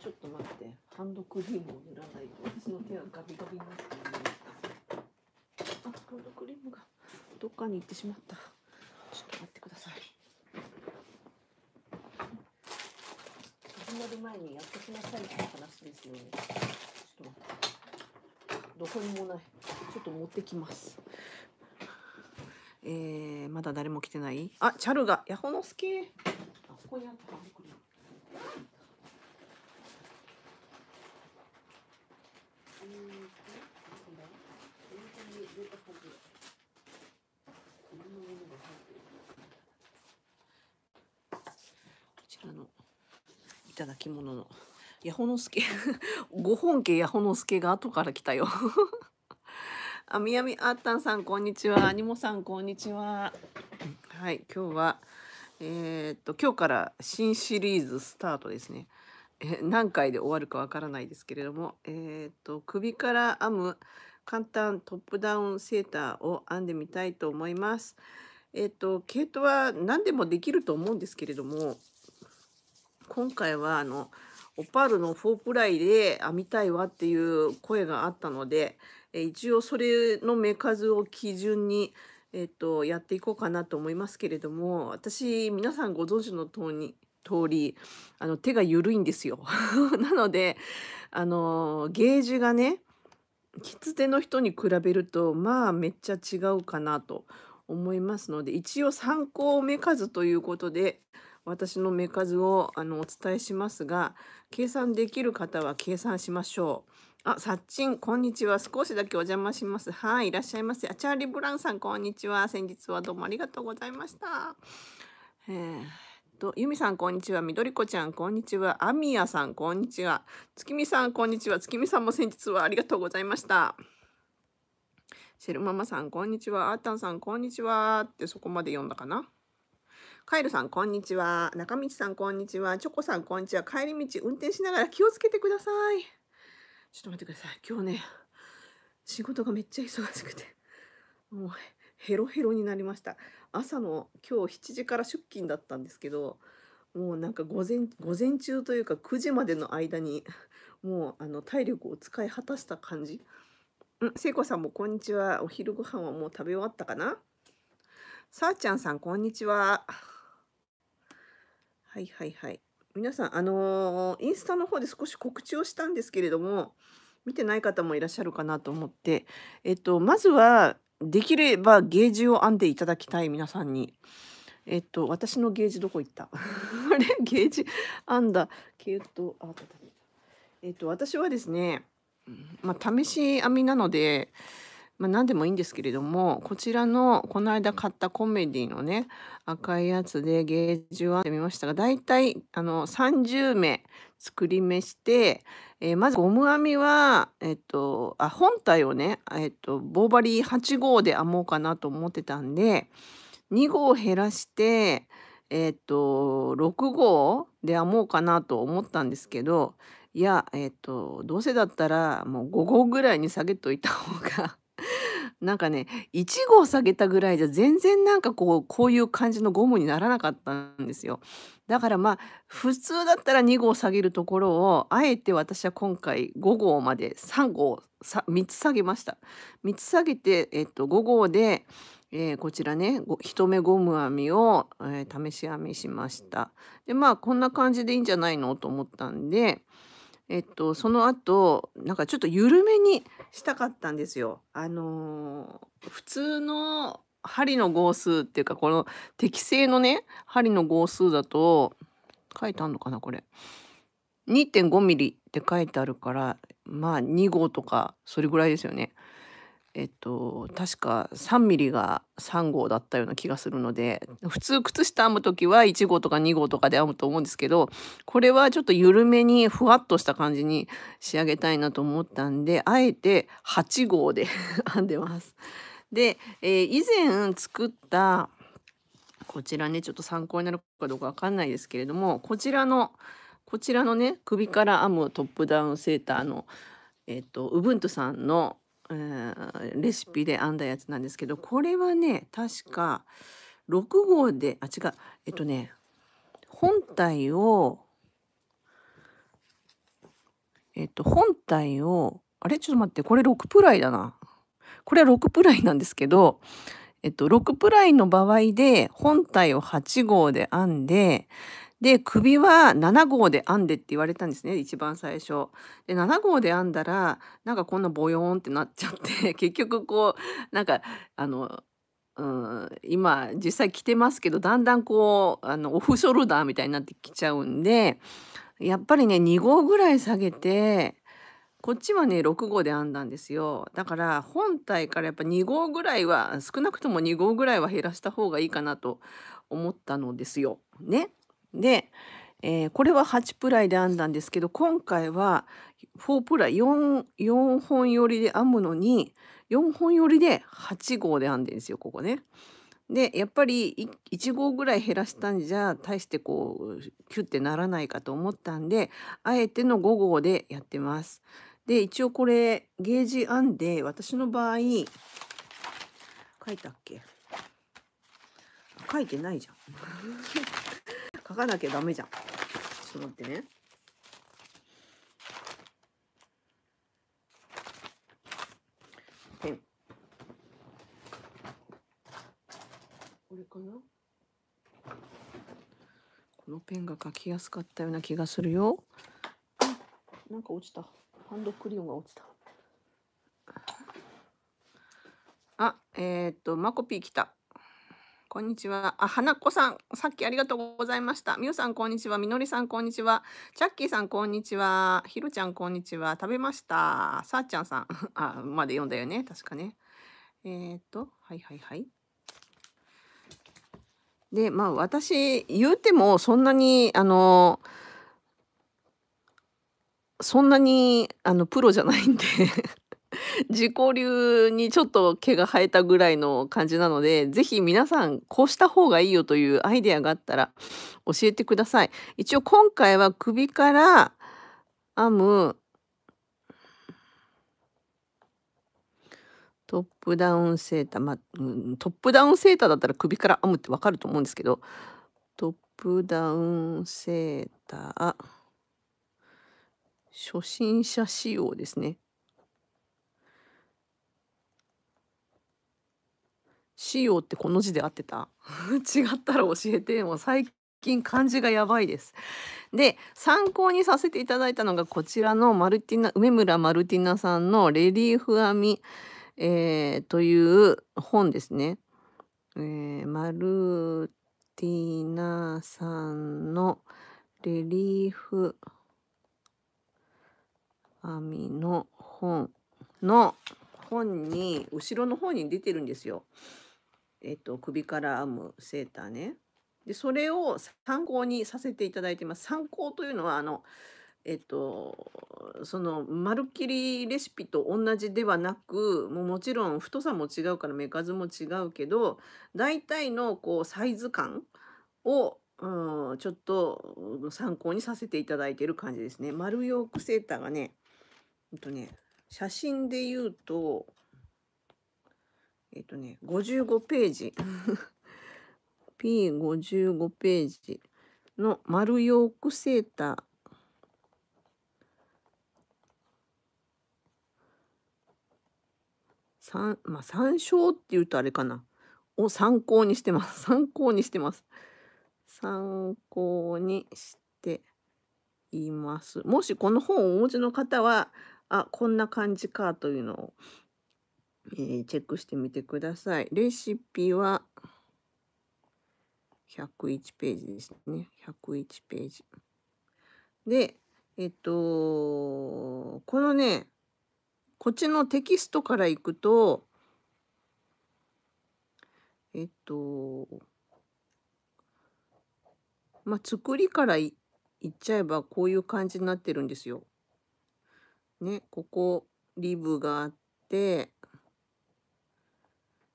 ちょっと待って、ハンドクリームを塗らないと、私の手がガビガビになってしまあ、ハンドクリームがどっかに行ってしまった。ちょっと待ってください。始まる前にやってきなさいって話ですよね。ちょっと待って。どこにもない。ちょっと持ってきます。えー、まだ誰も来てないあ、チャルが、ヤホノスケ。あここにあったハンドクリーム。頂き物の。ヤホノスケ。ご本家ヤホノスケが後から来たよ あ、みやみあったんさん、こんにちは。にもさん、こんにちは。はい、今日は。えー、っと、今日から新シリーズスタートですね。え何回で終わるかわからないですけれども、えー、っと、首から編む。簡単トップダウンセーターを編んでみたいと思います。えっと、毛糸は何でもできると思うんですけれども、今回はあのオパールのフォープライで編みたいわっていう声があったので、一応それの目数を基準に、えっと、やっていこうかなと思いますけれども私皆さんご存知の通りあの手が緩いんですよ なのであのゲージがねきつ手の人に比べるとまあめっちゃ違うかなと思いますので一応参考目数ということで私の目数をあのお伝えしますが計算できる方は計算しましょう。あ、さっちん、こんにちは。少しだけお邪魔します。はい、いらっしゃいませ。あ、チャーリー・ブランさん、こんにちは。先日はどうもありがとうございました。えっと、ゆみさん、こんにちは。みどりこちゃん、こんにちは。あみやさん、こんにちは。月見さん、こんにちは。月見さんも先日はありがとうございました。シェルママさん、こんにちは。あーたんさん、こんにちは。ってそこまで読んだかな。カエルさん、こんにちは。中道さん、こんにちは。チョコさん、こんにちは。帰り道、運転しながら気をつけてください。ちょっと待ってください。今日ね、仕事がめっちゃ忙しくて、もうヘロヘロになりました。朝の今日7時から出勤だったんですけど、もうなんか午前午前中というか9時までの間にもうあの体力を使い果たした感じ。うん、聖子さんもこんにちは。お昼ご飯はもう食べ終わったかなさあちゃんさん、こんにちは。はいはいはい。皆さん、あのーインスタの方で少し告知をしたんですけれども、見てない方もいらっしゃるかなと思って、えっと、まずは、できればゲージを編んでいただきたい皆さんに。えっと、私のゲージどこ行った あれゲージ編んだ。えっと、あ、たたた。えっと、私はですね、まあ、試し編みなので、まあ、何でもいいんですけれどもこちらのこの間買ったコメディのね赤いやつでゲージを編んでみましたがだいたいあの30目作り目して、えー、まずゴム編みは、えっと、あ本体をね、えっと、棒針8号で編もうかなと思ってたんで2号減らしてえっと6号で編もうかなと思ったんですけどいやえっとどうせだったらもう5号ぐらいに下げといた方が なんかね1号下げたぐらいじゃ全然なんかこうこういう感じのゴムにならなかったんですよだからまあ普通だったら2号下げるところをあえて私は今回5号まで3号3つ下げました3つ下げて、えっと、5号で、えー、こちらね一目ゴム編みを、えー、試し編みしましたでまあこんな感じでいいんじゃないのと思ったんでえっと、その後、なんかちょっと緩めにしたかったんですよ。あのー普通の針の号数っていうか、この適正のね、針の号数だと、書いてあんのかな、これ。2.5ミリって書いてあるから、まあ2号とか、それぐらいですよね。えっと、確か3ミリが3号だったような気がするので普通靴下編む時は1号とか2号とかで編むと思うんですけどこれはちょっと緩めにふわっとした感じに仕上げたいなと思ったんであえて8号で編んでます。で、えー、以前作ったこちらねちょっと参考になるかどうかわかんないですけれどもこちらのこちらのね首から編むトップダウンセーターのえっと、ウブントさんのレシピで編んだやつなんですけどこれはね確か6号であ違うえっとね本体をえっと本体をあれちょっと待ってこれ6プライだなこれは6プライなんですけどえっと6プライの場合で本体を8号で編んでで首は7号で編んでって言われたんですね一番最初。で7号で編んだらなんかこんなボヨーンってなっちゃって 結局こうなんかあのうん、今実際着てますけどだんだんこうあのオフショルダーみたいになってきちゃうんでやっぱりね2号ぐらい下げてこっちはね6号で編んだんですよだから本体からやっぱ2号ぐらいは少なくとも2号ぐらいは減らした方がいいかなと思ったのですよ。ねで、えー、これは8プライで編んだんですけど今回は4プライ 4, 4本寄りで編むのに4本寄りで8号で編んでるんですよここね。でやっぱり1号ぐらい減らしたんじゃ大してこうキュッてならないかと思ったんであえての5号でやってます。で一応これゲージ編んで私の場合書いたっけ書いてないじゃん。書かなきゃダメじゃん。ちょっと待ってね。ペン。これかなこのペンが書きやすかったような気がするよ。なんか落ちた。ハンドクリオンが落ちた。あ、えー、っと、マコピー来た。こんにちは。あ、花子さん、さっきありがとうございました。みゆさん、こんにちは。みのりさん、こんにちは。チャッキーさん、こんにちは。ひろちゃん、こんにちは。食べました。さあちゃんさん、あ、まで読んだよね。確かね。えー、っと、はいはいはい。で、まあ、私、言うても、そんなに、あの、そんなに、あの、プロじゃないんで 自己流にちょっと毛が生えたぐらいの感じなので、是非皆さんこうした方がいいよというアイデアがあったら教えてください。一応今回は首から編むトップダウンセーター、まあ、トップダウンセーターだったら首から編むってわかると思うんですけど、トップダウンセーター、初心者仕様ですね。仕様ってこの字で合ってた 違ったら教えてもう最近漢字がやばいです。で参考にさせていただいたのがこちらのマルティナ梅村マルティナさんの「レリーフ編み」えー、という本ですね。えー、マルティナさんのレリーフ編みの本の本に後ろの方に出てるんですよ。えっと、首から編むセーターねでそれを参考にさせていただいてます参考というのはあのえっとそのまるっきりレシピと同じではなくもうもちろん太さも違うから目数も違うけど大体のこうサイズ感をうん、ちょっと参考にさせていただいてる感じですね。丸ヨークセーターがね、ほんとね、写真で言うと、えっとね55ページ P55 ページの丸ヨークセーターさまあ、参照っていうとあれかなを参考にしてます参考にしてます参考にしていますもしこの本をお持ちの方はあこんな感じかというのをえー、チェックしてみてください。レシピは101ページですね。101ページ。で、えっと、このね、こっちのテキストからいくと、えっと、まあ、作りからいいっちゃえばこういう感じになってるんですよ。ね、ここリブがあって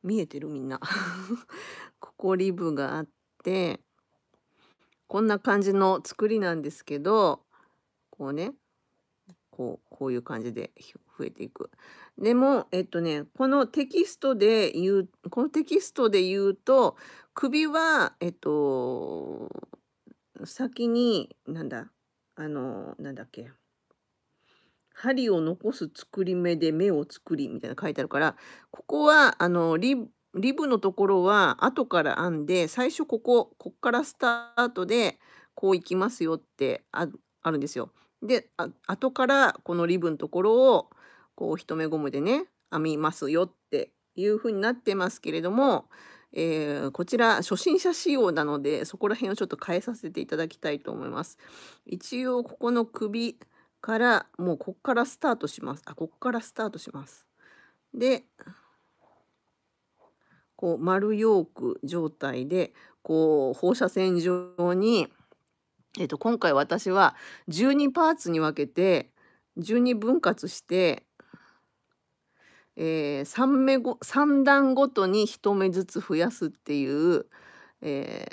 見えてるみんな ここリブがあってこんな感じの作りなんですけどこうねこうこういう感じで増えていく。でもえっとねこのテキストで言うこのテキストで言うと首はえっと先になんだあのなんだっけ針を残す作り目で目を作りみたいな書いてあるからここはあのリリブのところは後から編んで最初こここっからスタートでこういきますよってあるんですよ。であ後からこのリブのところをこう一目ゴムでね編みますよっていう風になってますけれども、えー、こちら初心者仕様なのでそこら辺をちょっと変えさせていただきたいと思います。一応ここの首からもうこっからスタートしますあこっからスタートしますでこう丸ヨーク状態でこう放射線状に、えー、と今回私は12パーツに分けて12分割して、えー、3, 目ご3段ごとに1目ずつ増やすっていう、え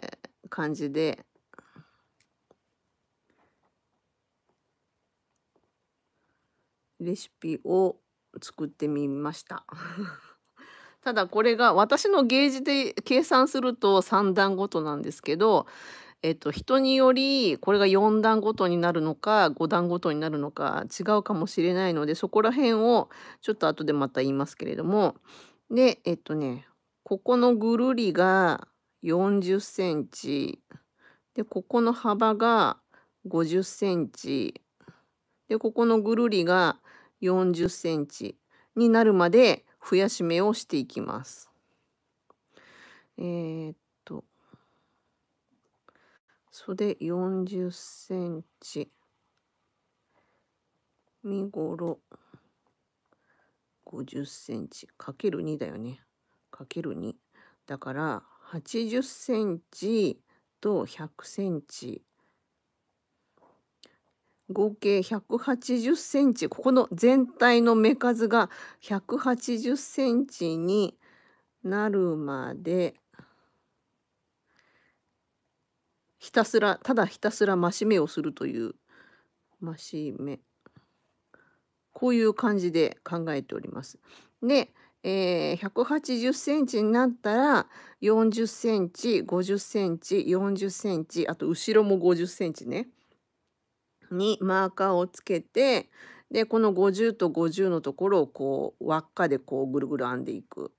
ー、感じでレシピを作ってみました ただこれが私のゲージで計算すると3段ごとなんですけど、えっと、人によりこれが4段ごとになるのか5段ごとになるのか違うかもしれないのでそこら辺をちょっと後でまた言いますけれどもでえっとねここのぐるりが40センチでここの幅が50センチでここのぐるりが40センチになるまで増やし目をしていきます。えー、っと、袖40センチ、身ごろ50センチ、かける2だよね。かける2。だから80センチと100センチ合計180センチここの全体の目数が180センチになるまでひたすらただひたすら増し目をするという増し目こういう感じで考えております。で、えー、180センチになったら40センチ50センチ40センチあと後ろも50センチねにマーカーをつけてでこの50と50のところをこう輪っかでこうぐるぐる編んでいく。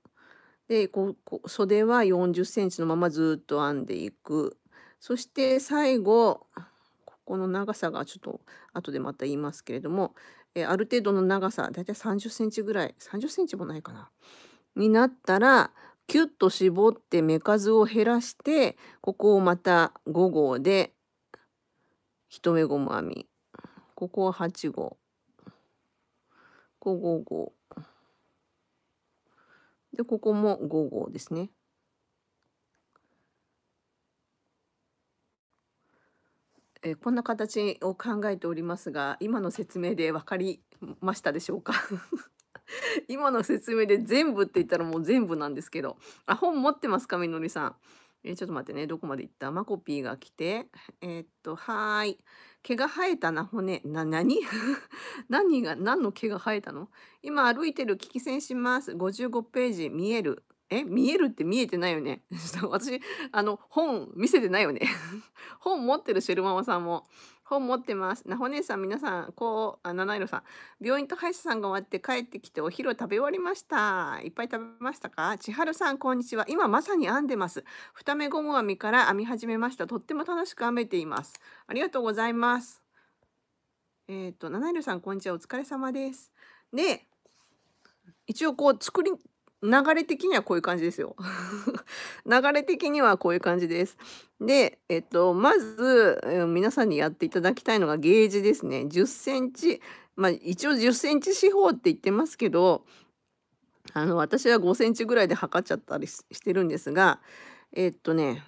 でこう袖は4 0ンチのままずっと編んでいく。そして最後ここの長さがちょっと後でまた言いますけれども、えある程度の長さだいたい3 0ンチぐらい3 0ンチもないかなになったらキュッと絞って目数を減らしてここをまた5号で1目ゴム編みここは8五ここ5号でここも5五ですねえこんな形を考えておりますが今の説明で分かりましたでしょうか 今の説明で全部って言ったらもう全部なんですけどあ本持ってますかみのりさんえー、ちょっと待ってね、どこまで行ったマコピーが来て、えー、っと、はーい。毛が生えたな、骨。な、何 何が、何の毛が生えたの今歩いてる、聞き栓します。55ページ、見える。え見えるって見えてないよね。私、あの、本見せてないよね。本持ってるシェルママさんも、本持ってます。なほねさん、皆さん、こう、あ、七色さん。病院と歯医者さんが終わって帰ってきてお昼を食べ終わりました。いっぱい食べましたか千春さん、こんにちは。今まさに編んでます。二目ゴム編みから編み始めました。とっても楽しく編めています。ありがとうございます。えっ、ー、と、七色さん、こんにちは。お疲れ様です。で、一応こう作り流れ的にはこういう感じですよ。流れ的にはこういう感じです。で、えっと、まず、えー、皆さんにやっていただきたいのがゲージですね。10センチ。まあ、一応10センチ四方って言ってますけど、あの、私は5センチぐらいで測っちゃったりしてるんですが、えっとね、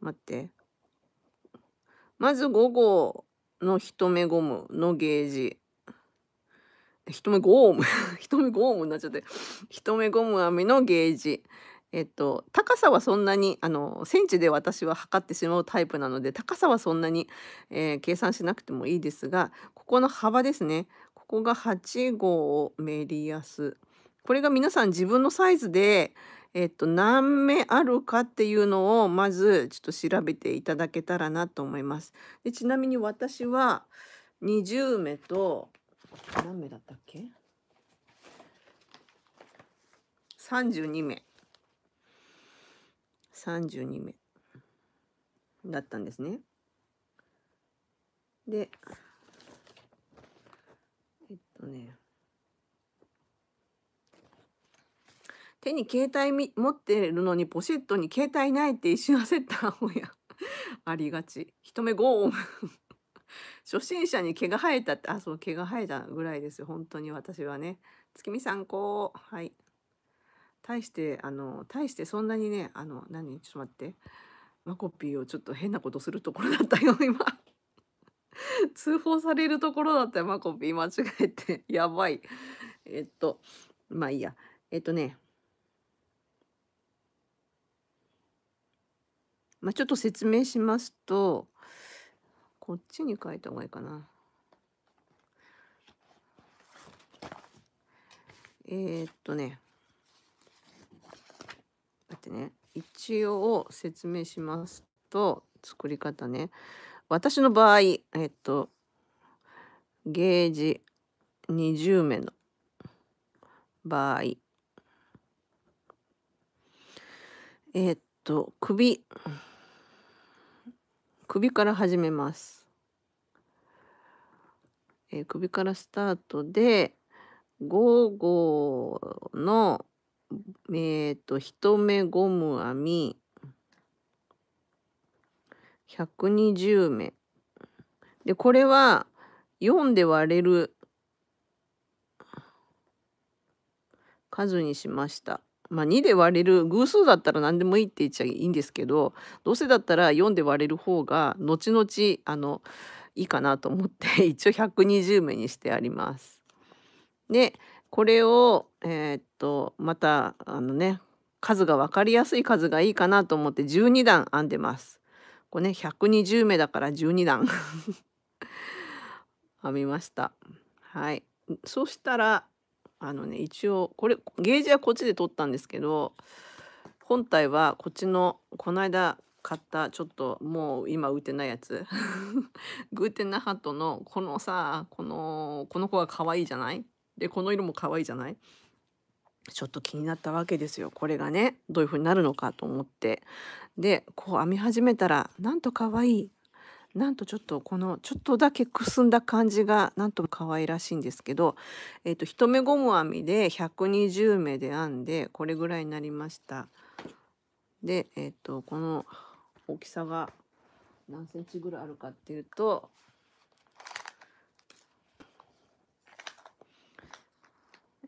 待って。まず5号の1目ゴムのゲージ。一目ゴーム一目ゴームになっちゃって一目ゴム編みのゲージえっと、高さはそんなにあのセンチで私は測ってしまうタイプなので高さはそんなに、えー、計算しなくてもいいですがここの幅ですねここが8号メリアスこれが皆さん自分のサイズで、えっと、何目あるかっていうのをまずちょっと調べていただけたらなと思います。でちなみに私は20目と何名だったっけ32名32名だったんですねでえっとね手に携帯持ってるのにポシェットに携帯ないって一瞬焦った母や。ありがち一目ゴーン初心者に毛が生えたってあそう毛が生えたぐらいです本当に私はね月見さんこうはい対してあの対してそんなにねあの何ちょっと待ってマコピーをちょっと変なことするところだったよ 今通報されるところだったよマコピー間違えて やばいえっとまあいいやえっとねまあ、ちょっと説明しますとこっちに書いた方がいいかな。えー、っとね。だってね、一応説明しますと、作り方ね。私の場合、えっと、ゲージ20目の場合、えっと、首、首から始めます。えー、首からスタートで5五の、えーと、と一目ゴム編み120目でこれは4で割れる数にしました。まあ、2で割れる偶数だったら何でもいいって言っちゃいいんですけどどうせだったら4で割れる方が後々あのいいかなと思って 一応120目にしてあります。でこれを、えー、っとまたあのね数が分かりやすい数がいいかなと思って12段編んでます。これね120目だから12段 編みました。はい、そしたらあのね一応これゲージはこっちで取ったんですけど本体はこっちのこの間買ったちょっともう今売ってないやつ グーテンナハットのこのさこのこの子が可愛いじゃないでこの色も可愛いじゃないちょっと気になったわけですよこれがねどういう風になるのかと思ってでこう編み始めたらなんと可愛いなんとちょっとこのちょっとだけくすんだ感じがなんと可愛らしいんですけど、えー、と1目ゴム編みで120目で編んでこれぐらいになりました。で、えー、とこの大きさが何センチぐらいあるかっていうと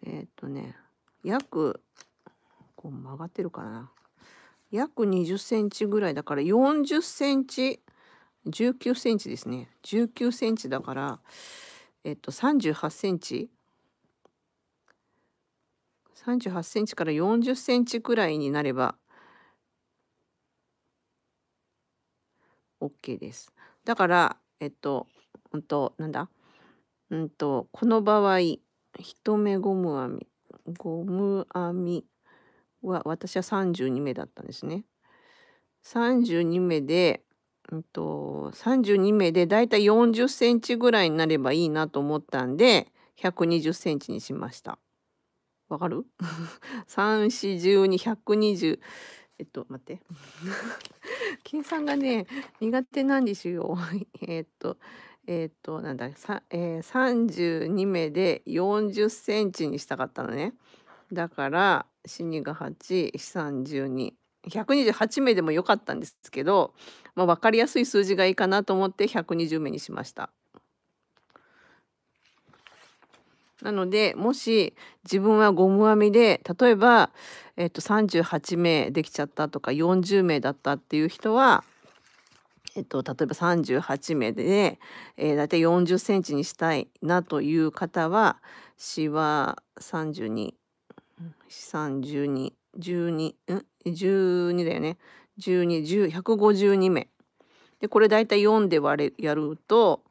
えっ、とね約こう曲がってるかな約20センチぐらいだから40センチ19センチですね19センチだからえっ、と38センチ38センチから40センチくらいになれば OK です。だから、えっと、ほんと、なんだうんと、この場合、一目ゴム編み、ゴム編みは、私は32目だったんですね。32目で、うんと、32目でだいたい40センチぐらいになればいいなと思ったんで、120センチにしました。わかる ?34、12、120。えっと、待って。計算がね、苦手なんですよ。えっと、えっと、なんだ、えー、32目で40センチにしたかったのね。だから、死にが8、32。128名でもよかったんですけど、まあ、分かりやすい数字がいいかなと思って120名にしました。なのでもし自分はゴム編みで例えば、えっと、38名できちゃったとか40名だったっていう人は、えっと、例えば38名で、ね、えー、大体40センチにしたいなという方はしは32。32 12ん12だよね12152名でこれだいたい4で割れやると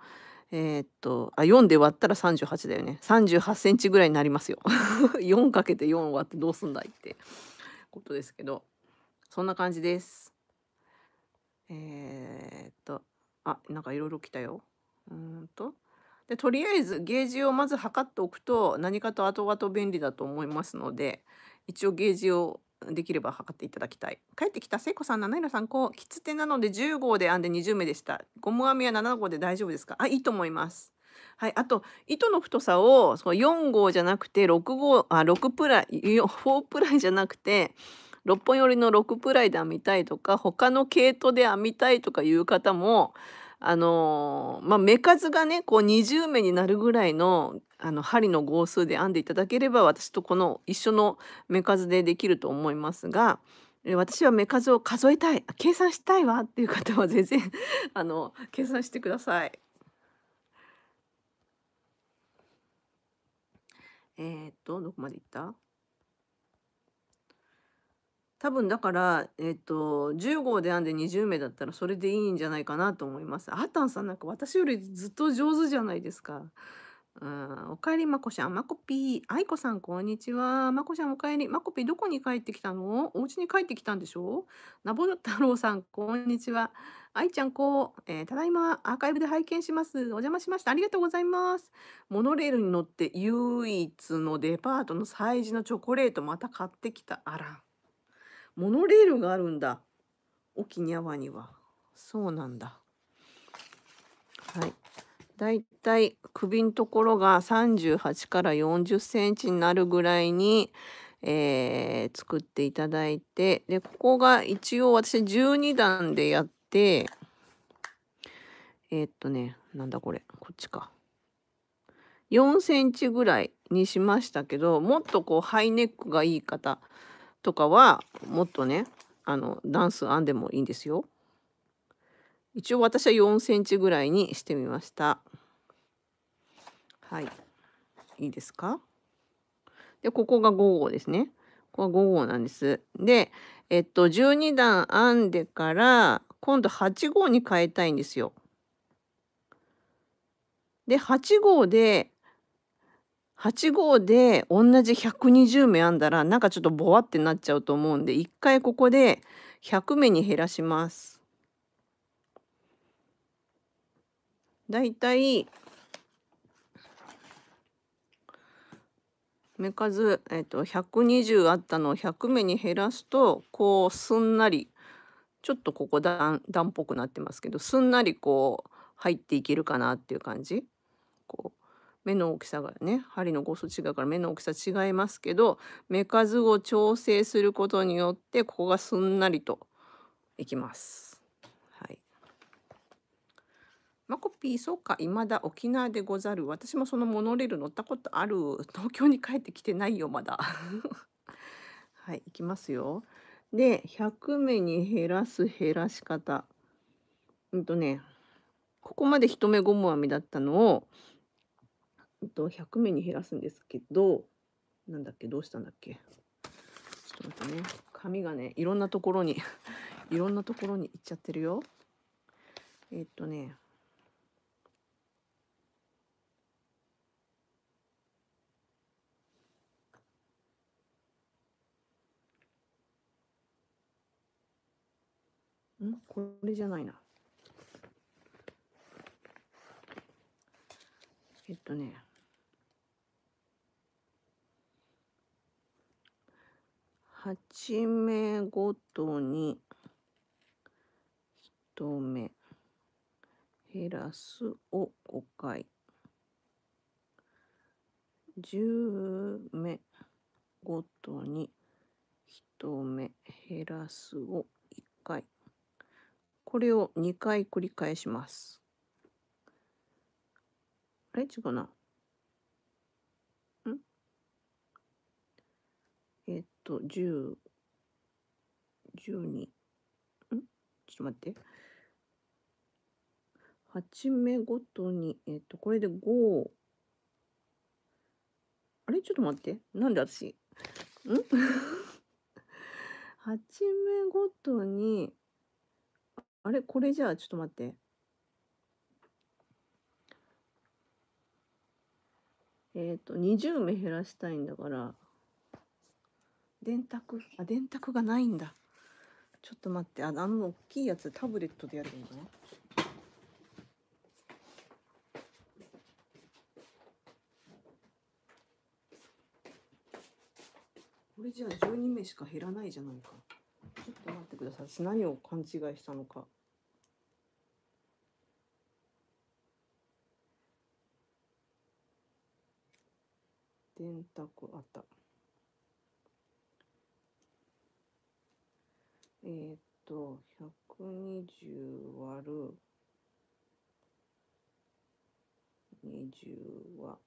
えー、っとあ4で割ったら38だよね38センチぐらいになりますよ4 かけて4割ってどうすんだいってことですけどそんな感じですえー、っとあなんかいろいろ来たようんとでとりあえずゲージをまず測っておくと何かと後々便利だと思いますので一応ゲージをできれば測っていただきたい帰ってきた聖子さん七色さんこうきつ手なので10号で編んで20目でしたゴム編みは7号で大丈夫ですかあいいと思いますはい、あと糸の太さをその4号じゃなくて6号あ6プライ4プライじゃなくて6本寄りの6プライで編みたいとか他の毛糸で編みたいとかいう方もあのまあ、目数がねこう20目になるぐらいのあの針の号数で編んでいただければ私とこの一緒の目数でできると思いますが私は目数を数えたい計算したいわっていう方は全然 あの計算してください。えー、っとどこまでいった多分だから、えっと、10号で編んで20名だったらそれでいいんじゃないかなと思います。アたんさんなんか私よりずっと上手じゃないですか。うん、おかえりまこちゃん、まこぴー、あいこさん、こんにちは。まこちゃん、おかえり。まこぴー、どこに帰ってきたのお家に帰ってきたんでしょなぼ太郎さん、こんにちは。あいちゃんこう、えー、ただいまアーカイブで拝見します。お邪魔しました。ありがとうございます。モノレールに乗って唯一のデパートの催事のチョコレートまた買ってきたあらモノレールがあるんだ沖縄にはそうなんだはいだいたい首のところが38から40センチになるぐらいに、えー、作っていただいてでここが一応私12段でやってえー、っとねなんだこれこっちか4センチぐらいにしましたけどもっとこうハイネックがいい方とかはもっとねあのダンス編んでもいいんですよ。一応私は4センチぐらいにしてみました。はい。いいですかで、ここが5号ですね。ここは5号なんです。で、えっと、12段編んでから、今度8号に変えたいんですよ。で、8号で8号で同じ120目編んだらなんかちょっとボワってなっちゃうと思うんで一回ここで100目に減らします。だいたい目数、えっと、120あったのを100目に減らすとこうすんなりちょっとここ段段っぽくなってますけどすんなりこう入っていけるかなっていう感じ。こう目の大きさがね針の号数違うから目の大きさ違いますけど目数を調整することによってここがすんなりといきます。はい、マコピーそうか未だ沖縄でござる私もそのモノレール乗ったことある東京に帰ってきてないよまだ。はいいきますよ。で100目に減らす減らし方。うんとねここまで一目ゴム編みだったのをと100名に減らすんですけどなんだっけどうしたんだっけちょっと待ってね紙がねいろんなところに いろんなところに行っちゃってるよえっとねんこれじゃないなえっとね8目ごとに1目減らすを5回10目ごとに1目減らすを1回これを2回繰り返しますあれ違うなと10、12、んちょっと待って。8目ごとに、えっ、と、これで5、あれちょっと待って。なんで私、ん ?8 目 ごとに、あれこれじゃあ、ちょっと待って。えっ、と、20目減らしたいんだから、電卓あ電卓がないんだちょっと待ってあのあの大きいやつタブレットでやればいいのかなこれじゃあ12名しか減らないじゃないかちょっと待ってください何を勘違いしたのか電卓あったえー、っと、120割る20は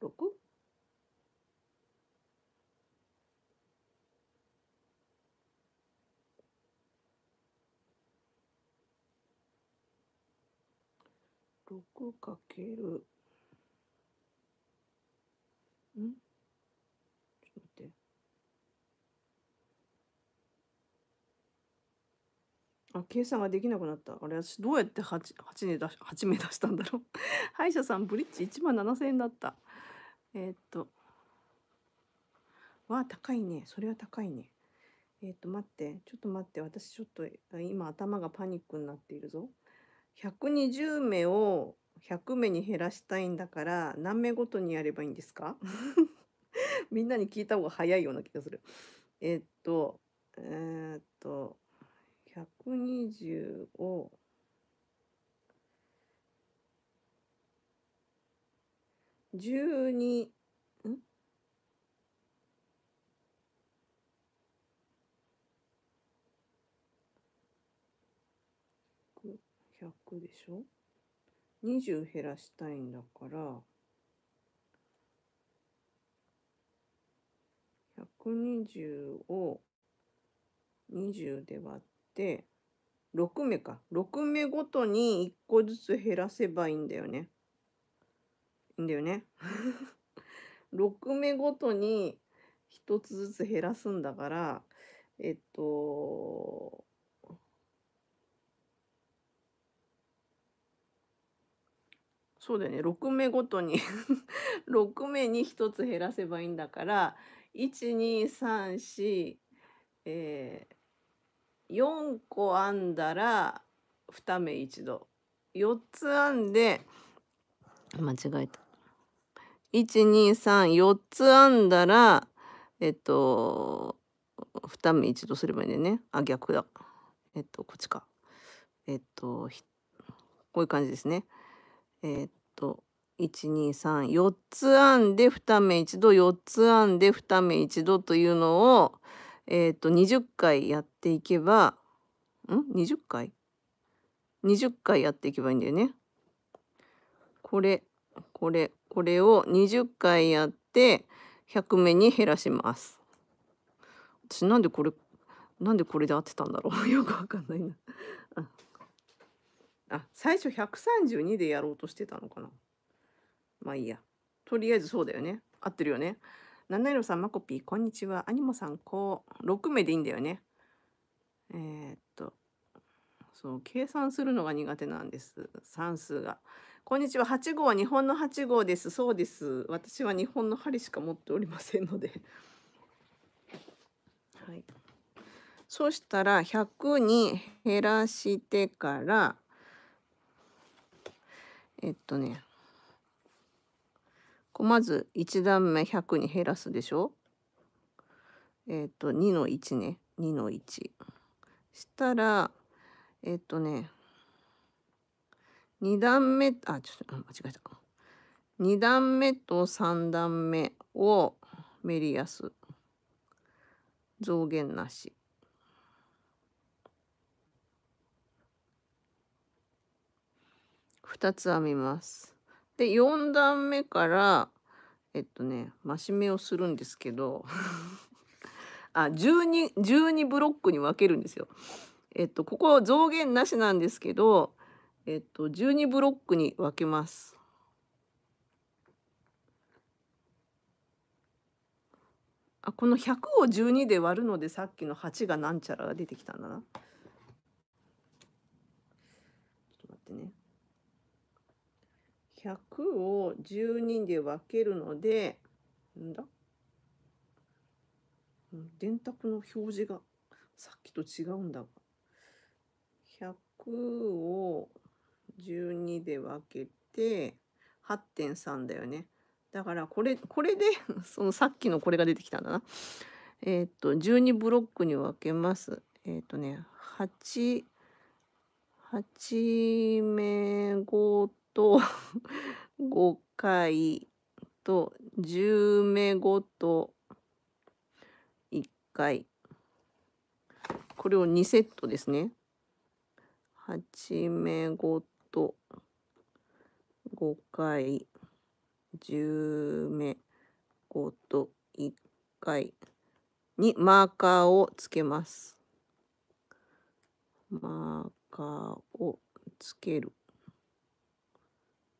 6? 6かけるんあ計算ができなくなったあれ私どうやって 8, 8, に出し8名出したんだろう 歯医者さんブリッジ1万7,000円だったえー、っとわあ高いねそれは高いねえー、っと待ってちょっと待って私ちょっと今頭がパニックになっているぞ120名を100名に減らしたいんだから何名ごとにやればいいんですか みんなに聞いた方が早いような気がするえー、っとえっと120を12ん100でしょ20減らしたいんだから120を20で割っして6目か6目ごとに1個ずつ減らせばいいんだよね。いいんだよね。6 目ごとに1つずつ減らすんだからえっとそうだよね6目ごとに6 目に1つ減らせばいいんだから12345、えー4個編んだら2目一度4つ編んで間違えた1234つ編んだらえっと2目一度すればいいんだよねあ逆だえっとこっちかえっとこういう感じですねえっと1234つ編んで2目一度4つ編んで2目一度というのをえっ、ー、と20回やっていけばん20回 ?20 回やっていけばいいんだよね。これこれこれを20回やって100目に減らします。私なんでこれなんでこれで合ってたんだろう よくわかんないなあ最初132でやろうとしてたのかなまあいいやとりあえずそうだよね合ってるよね七色さん、まこぴー、こんにちは。アニモさん、こう、6名でいいんだよね。えー、っと、そう、計算するのが苦手なんです。算数が。こんにちは。8号は日本の8号です。そうです。私は日本の針しか持っておりませんので。はい。そしたら100に減らしてから、えっとね、まず1段目100に減らすでしょえっ、ー、と2の1ね2の1したらえっ、ー、とね2段目あちょっと間違えた2段目と3段目をメリヤス増減なし2つ編みますで4段目からえっとね増し目をするんですけど あ 12, 12ブロックに分けるんですよ。えっとここ増減なしなんですけど、えっと、12ブロックに分けます。あこの100を12で割るのでさっきの8がなんちゃらが出てきたんだな。ちょっと待ってね。100を12で分けるので、んだ電卓の表示がさっきと違うんだが。100を12で分けて8.3だよね。だからこれ、これで そのさっきのこれが出てきたんだな。えっ、と、12ブロックに分けます。えっ、とね、8、8目ごと5回と10目ごと1回これを2セットですね8目ごと5回10目ごと1回にマーカーをつけますマーカーをつける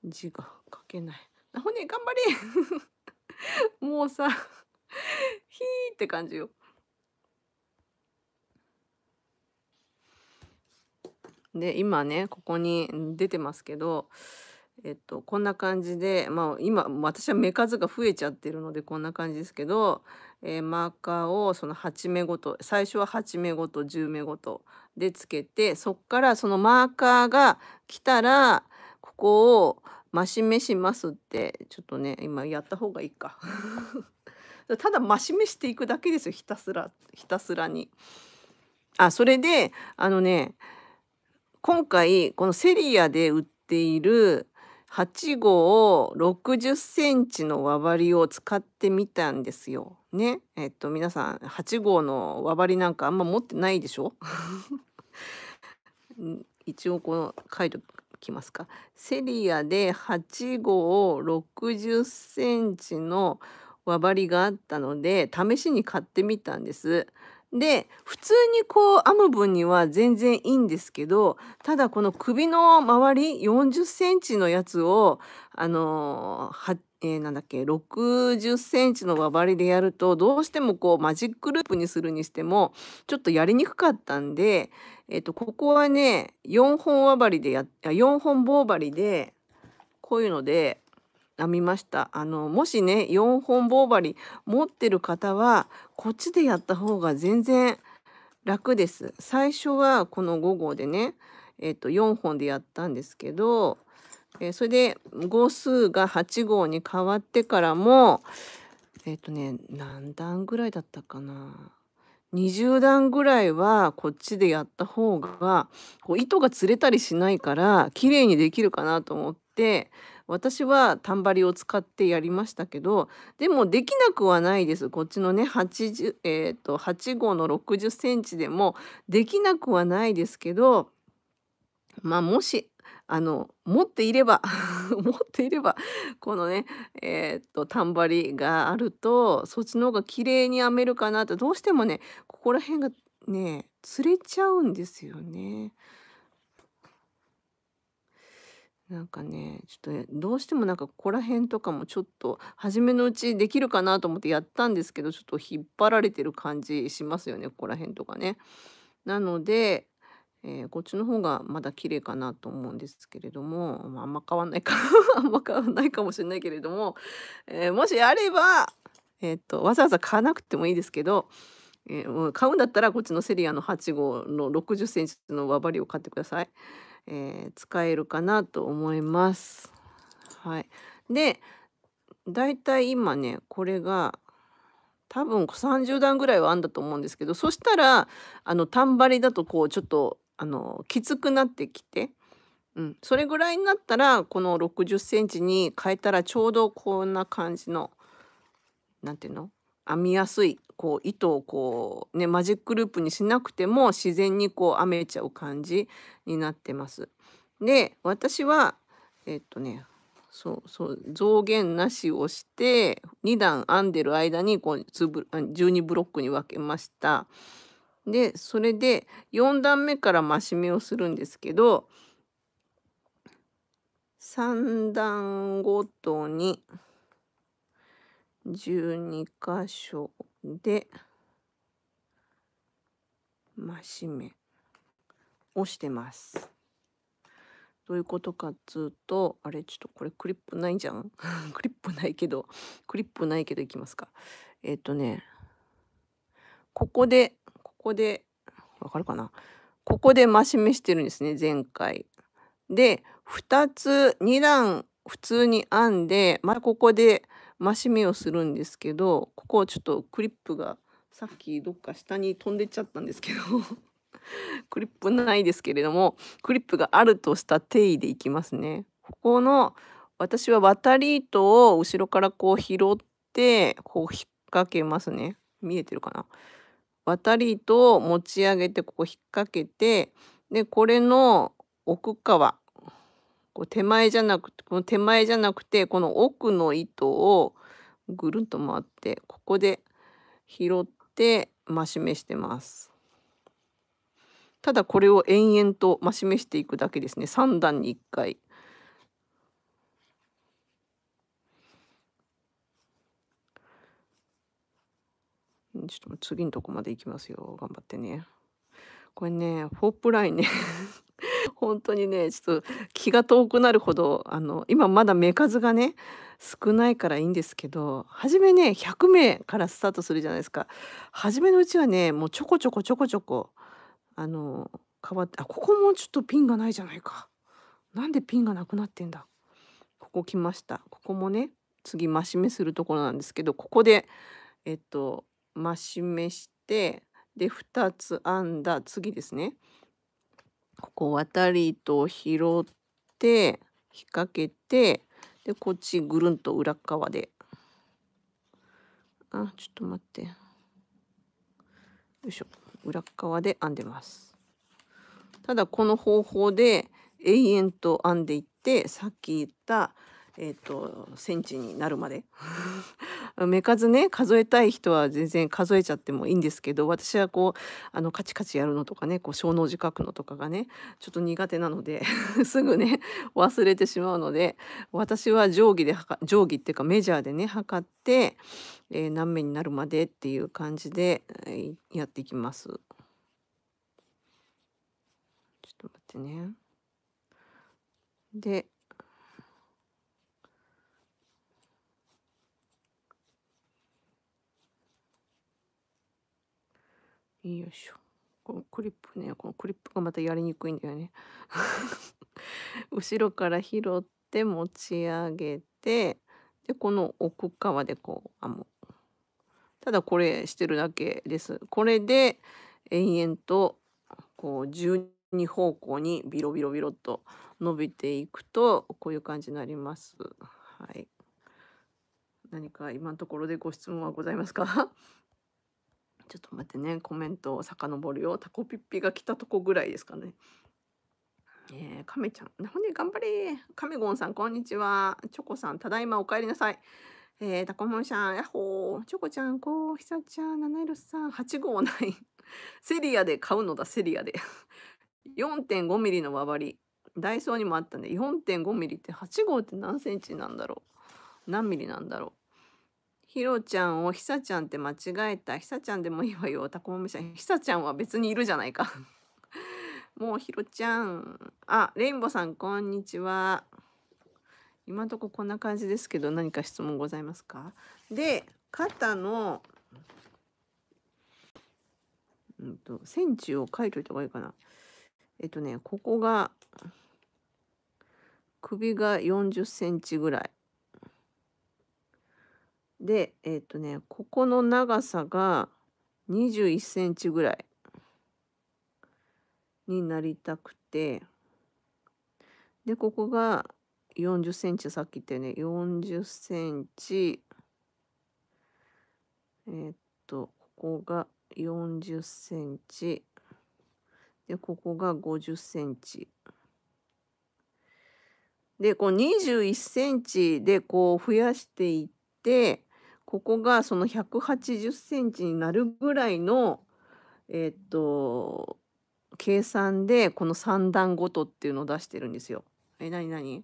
字が書けない。あほね頑張れ もうさ ひーって感じよ。で今ねここに出てますけど、えっと、こんな感じで、まあ、今私は目数が増えちゃってるのでこんな感じですけど、えー、マーカーをその8目ごと最初は8目ごと10目ごとでつけてそっからそのマーカーが来たらこを増ししますってちょっとね今やった方がいいか ただ増し目していくだけですよひたすらひたすらにあそれであのね今回このセリアで売っている8号を60センチの輪針を使ってみたんですよ。ね。えっと皆さん8号の輪針なんかあんま持ってないでしょ 一応この書いときますかセリアで8号60センチの輪針があったので試しに買ってみたんです。で普通にこう編む分には全然いいんですけどただこの首の周り40 c ンチのやつをあのー、えー、なんだっけ60センチの輪針でやるとどうしてもこうマジックループにするにしてもちょっとやりにくかったんで、えー、とここはね4本輪針でや4本棒針でこういうので編みましたあのもしね4本棒針持ってる方はこっちでやった方が全然楽です。最初はこの5号でね、えー、と4本でやったんですけどえー、それで号数が8号に変わってからもえっ、ー、とね何段ぐらいだったかな20段ぐらいはこっちでやった方がこう糸が釣れたりしないから綺麗にできるかなと思って私はタンバリを使ってやりましたけどでもできなくはないですこっちのね80、えーと、と8号の60センチでもできなくはないですけどまあもし あの持っていれば 持っていればこのねえー、っとタンバリがあるとそっちの方が綺麗に編めるかなとどうしてもねここら辺がね釣れちゃうんですよね。なんかねちょっと、ね、どうしてもなんかここら辺とかもちょっと初めのうちできるかなと思ってやったんですけどちょっと引っ張られてる感じしますよねここら辺とかね。なのでえー、こっちの方がまだ綺麗かなと思うんですけれども、まあ、あんま変わんないか あんま変わんないかもしれないけれども、えー、もしあれば、えー、っとわざわざ買わなくてもいいですけど、えー、買うんだったらこっちのセリアの8号の6 0センチの輪針を買ってください、えー、使えるかなと思います。はい、でだいたい今ねこれが多分30段ぐらいはあんだと思うんですけどそしたらあのタンバリだとこうちょっとあのきつくなってきて、うん、それぐらいになったらこの6 0ンチに変えたらちょうどこんな感じの何て言うの編みやすいこう糸をこうねマジックループにしなくても自然にこう編めちゃう感じになってます。で私はえっとねそうそう増減なしをして2段編んでる間にこう12ブロックに分けました。でそれで4段目から増し目をするんですけど3段ごとに12箇所で増し目をしてます。どういうことかっつうとあれちょっとこれクリップないじゃん クリップないけどクリップないけどいきますか。えっ、ー、とねここでこでわかるかなここで増し目してるんですね前回。で2つ2段普通に編んでまたここで増し目をするんですけどここをちょっとクリップがさっきどっか下に飛んでっちゃったんですけど クリップないですけれどもクリップがあるとした定位でいきますね。ここの私は渡り糸を後ろからこう拾ってこう引っ掛けますね。見えてるかな渡り糸を持ち上げてここ引っ掛けてでこれの奥側こう手前じゃなくてこの手前じゃなくてこの奥の糸をぐるんと回ってここで拾って増し目してます。ただこれを延々と増し目していくだけですね3段に1回。ちょっと次のとこまで行きますよ。頑張ってね。これね、フォープラインね 本当にね、ちょっと気が遠くなるほど、あの、今まだ目数がね、少ないからいいんですけど、初めね、100名からスタートするじゃないですか。初めのうちはね、もうちょこちょこちょこちょこ、あの、変わって、あ、ここもちょっとピンがないじゃないか。なんでピンがなくなってんだ。ここ来ました。ここもね、次増し目するところなんですけど、ここで、えっと、増し目してで2つ編んだ次ですねここ渡り糸を拾って引っ掛けてでこっちぐるんと裏側であちょっと待ってよいしょ裏側で編んでますただこの方法で延々と編んでいってさっき言ったえっ、とセンチになるまで 目数ね数えたい人は全然数えちゃってもいいんですけど私はこうあのカチカチやるのとかねこう小脳字書くのとかがねちょっと苦手なので すぐね忘れてしまうので私は定規で定規っていうかメジャーでね測って、えー、何目になるまでっていう感じで、えー、やっていきます。ちょっと待ってね。でよいしょこのクリップねこのクリップがまたやりにくいんだよね 後ろから拾って持ち上げてでこの奥側でこう編むただこれしてるだけですこれで延々とこう12方向にビロビロビロっと伸びていくとこういう感じになりますはい何か今のところでご質問はございますかちょっと待ってねコメントを遡るよタコピッピが来たとこぐらいですかねえー、亀ちゃんで頑張れ亀ゴンさんこんにちはチョコさんただいまお帰りなさいえー、タコモンシャン、ヤッホー、チョコちゃん、こう、ひさちゃん、七色さん、八号ない。セリアで買うのだ、セリアで。4.5ミリの輪りダイソーにもあったね4.5ミリって8号って何センチなんだろう何ミリなんだろうひろちゃんをひさちゃんって間違えた。ひさちゃんでもいいわよ。たこもみさん。ひさちゃんは別にいるじゃないかもうひろちゃん。あ、レインボーさん、こんにちは。今んとここんな感じですけど、何か質問ございますかで、肩の、うんと、センチを書いといた方がいいかな。えっとね、ここが、首が40センチぐらい。で、えっ、ー、とね、ここの長さが21センチぐらいになりたくて、で、ここが40センチ、さっき言ったよね、40センチ、えっ、と、ここが40センチ、で、ここが50センチ。で、こう21センチでこう増やしていって、ここがその180センチになるぐらいの、えっと、計算でこの3段ごとっていうのを出してるんですよ。え、なになに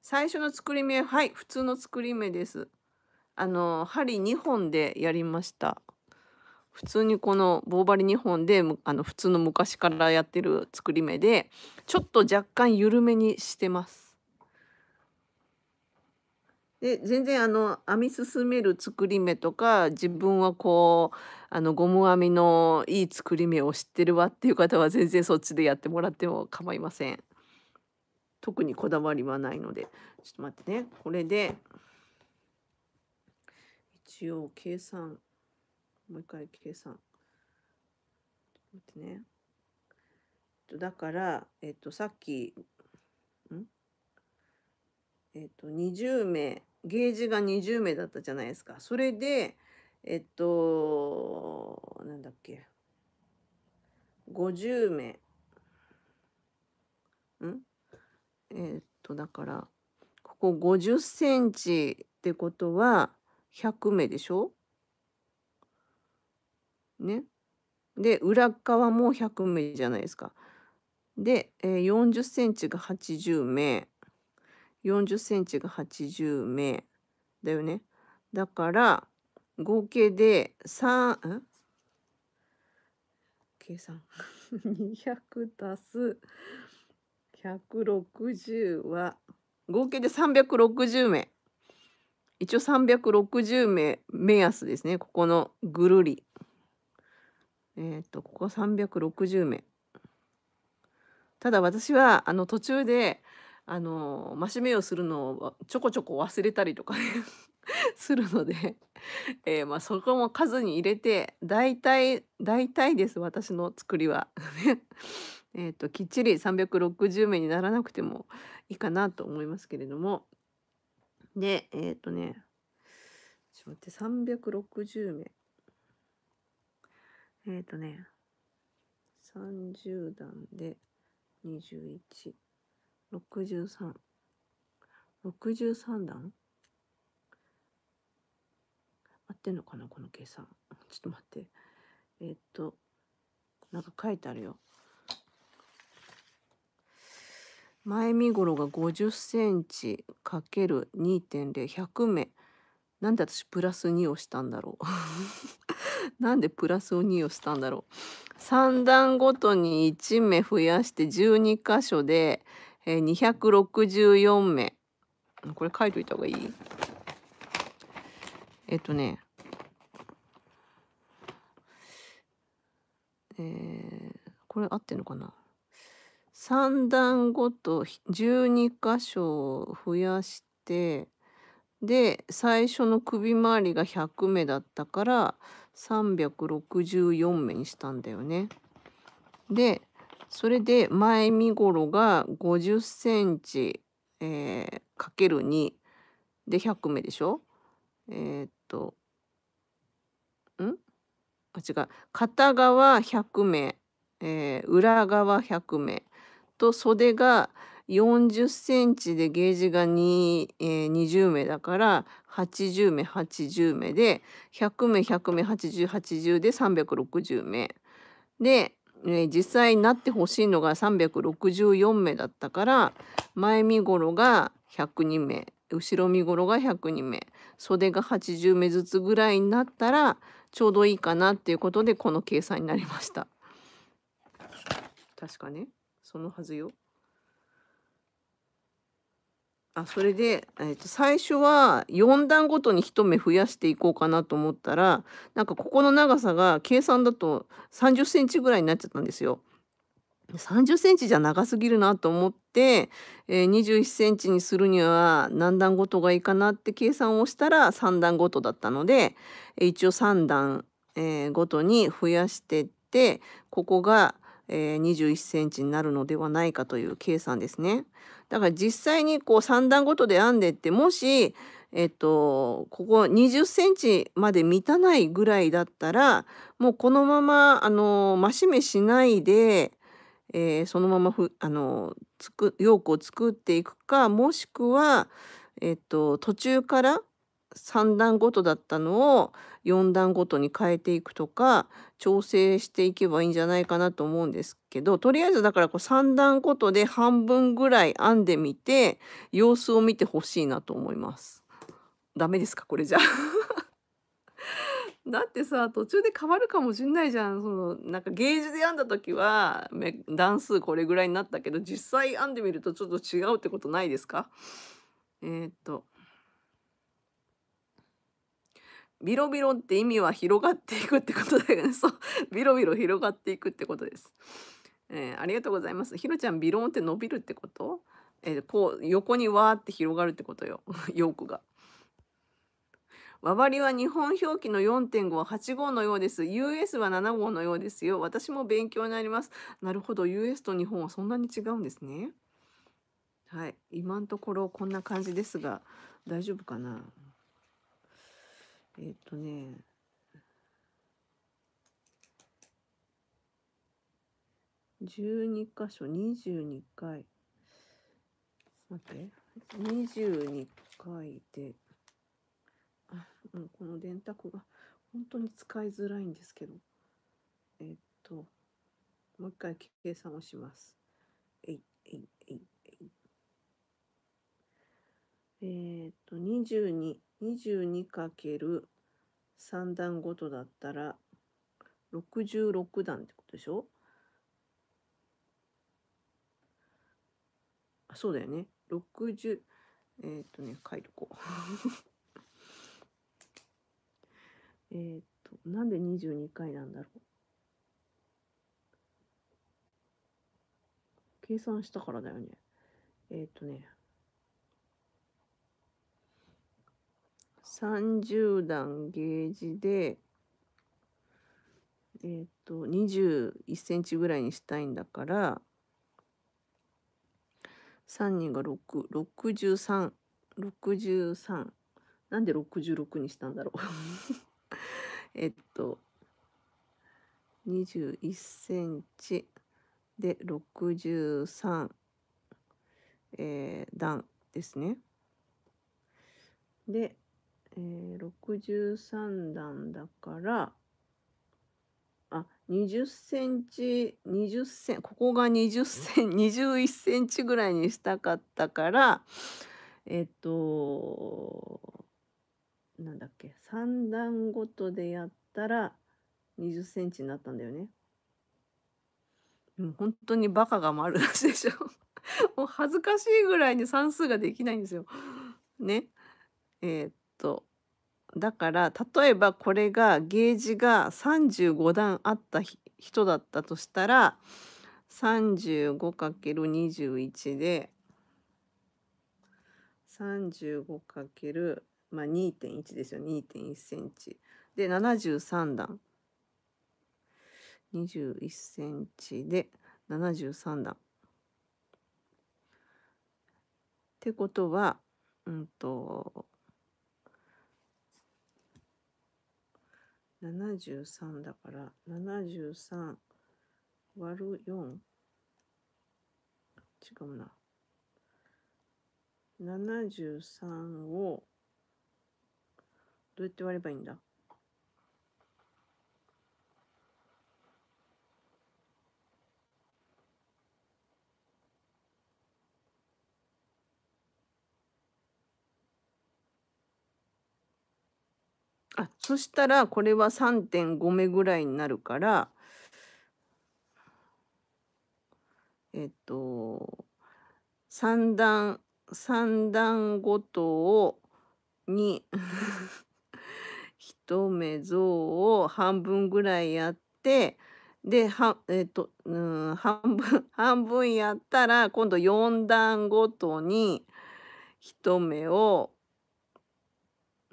最初の作り目、はい、普通の作り目です。あの、針2本でやりました。普通にこの棒針2本であの普通の昔からやってる作り目でちょっと若干緩めにしてます。で全然あの編み進める作り目とか自分はこうあのゴム編みのいい作り目を知ってるわっていう方は全然そっちでやってもらっても構いません。特にこだわりはないのでちょっと待ってねこれで一応計算もう一回計算ちょっと待ってねだからえっとさっきんえっと20名ゲージが20名だったじゃないですか。それで、えっと、なんだっけ、50名。んえっと、だから、ここ50センチってことは100名でしょね。で、裏側も100名じゃないですか。で、えー、40センチが80名。40センチが80名だよね。だから合計で3ん計算200足す160は合計で360名一応360名目安ですねここのぐるりえっ、とここは360名ただ私はあの途中であの増し目をするのをちょこちょこ忘れたりとかね するのでえー、まあ、そこも数に入れて大体大体です私の作りは えときっちり360目にならなくてもいいかなと思いますけれどもでえっ、ー、とねちょっと待って360目。えっ、ー、とね30段で21。63。段合ってんのかなこの計算。ちょっと待って。えー、っと、なんか書いてあるよ。前身頃が50センチ ×2.0、100目なんで私プラス2をしたんだろうなんでプラス2をしたんだろう。3 段ごとに1目増やして12箇所で、えー、264名。これ書いといた方がいいえっとね、えー、これ合ってんのかな3段ごと12箇所増やしてで最初の首回りが100目だったから364目にしたんだよね。でそれで前身ごろが50センチ、かける2で100目でしょえー、っとんあ違う片側100目、えー、裏側100目と袖が40センチでゲージが2、えー、20目だから80目80目で100目100目8080で360目でね、実際になってほしいのが364名だったから前身頃が102名後ろ身頃が102名袖が80目ずつぐらいになったらちょうどいいかなっていうことでこの計算になりました。確かねそのはずよ。あそれで、えー、と最初は4段ごとに1目増やしていこうかなと思ったらなんかここの長さが計算だと3 0センチぐらいになっちゃったんですよ。30センチじゃ長すぎるなと思って、えー、21センチにするには何段ごとがいいかなって計算をしたら3段ごとだったので、一応3段、えー、ごとに増やしてってここが、えー、21センチになるのではないかという計算ですね。だから実際にこう3段ごとで編んでってもし、えっと、ここ20センチまで満たないぐらいだったらもうこのままあの増し目しないで、えー、そのままふあのつくヨークを作っていくかもしくは、えっと、途中から3段ごとだったのを4段ごとに変えていくとか調整していけばいいんじゃないかなと思うんですけどとりあえずだからこう3段ごとで半分ぐらい編んでみて様子を見てほしいなと思います。ダメですかこれじゃ だってさ途中で変わるかもしんないじゃんそのなんかゲージで編んだ時は段数これぐらいになったけど実際編んでみるとちょっと違うってことないですかえー、っとビロビロって意味は広がっていくってことだよね そうビロビロ広がっていくってことです、えー、ありがとうございますひろちゃんビロンって伸びるってことえー、こう横にわーって広がるってことよヨークが。和張りは日本表記の4.5は8号のようです。US は7号のようですよ。私も勉強になります。なるほど、US と日本はそんなに違うんですね。はい、今のところこんな感じですが、大丈夫かな。えっとね、12箇所22回。待って、22回で、あ、もうこの電卓が本当に使いづらいんですけど、えっと、もう一回計算をします。えい、えい、えい。えー、っと、22、かけ× 3段ごとだったら、66段ってことでしょあ、そうだよね。60、えー、っとね、書いとこう。えっと、なんで22回なんだろう。計算したからだよね。えっ、とね、30段ゲージで、えっ、ー、と、21センチぐらいにしたいんだから、3人が6、63、63。なんで66にしたんだろう えっと、21センチで63、えー、段ですね。で、えー、63段だからあ20センチ20センここが20セン21センチぐらいにしたかったからえっとなんだっけ3段ごとでやったら20センチになったんだよね。もう本当にバカが丸出しでしょ。もう恥ずかしいぐらいに算数ができないんですよ。ね。えー、とだから例えばこれがゲージが35段あった人だったとしたら 35×21 で 35× まあ2.1ですよ2.1センチで73段21センチで73段ってことはうんと73だから73割る4違うな73をどうやって割ればいいんだあ、そしたらこれは3.5目ぐらいになるから、えっと、3段、3段ごとを2 1目像を半分ぐらいやって、で、は、えっと、うん、半分、半分やったら、今度4段ごとに1目を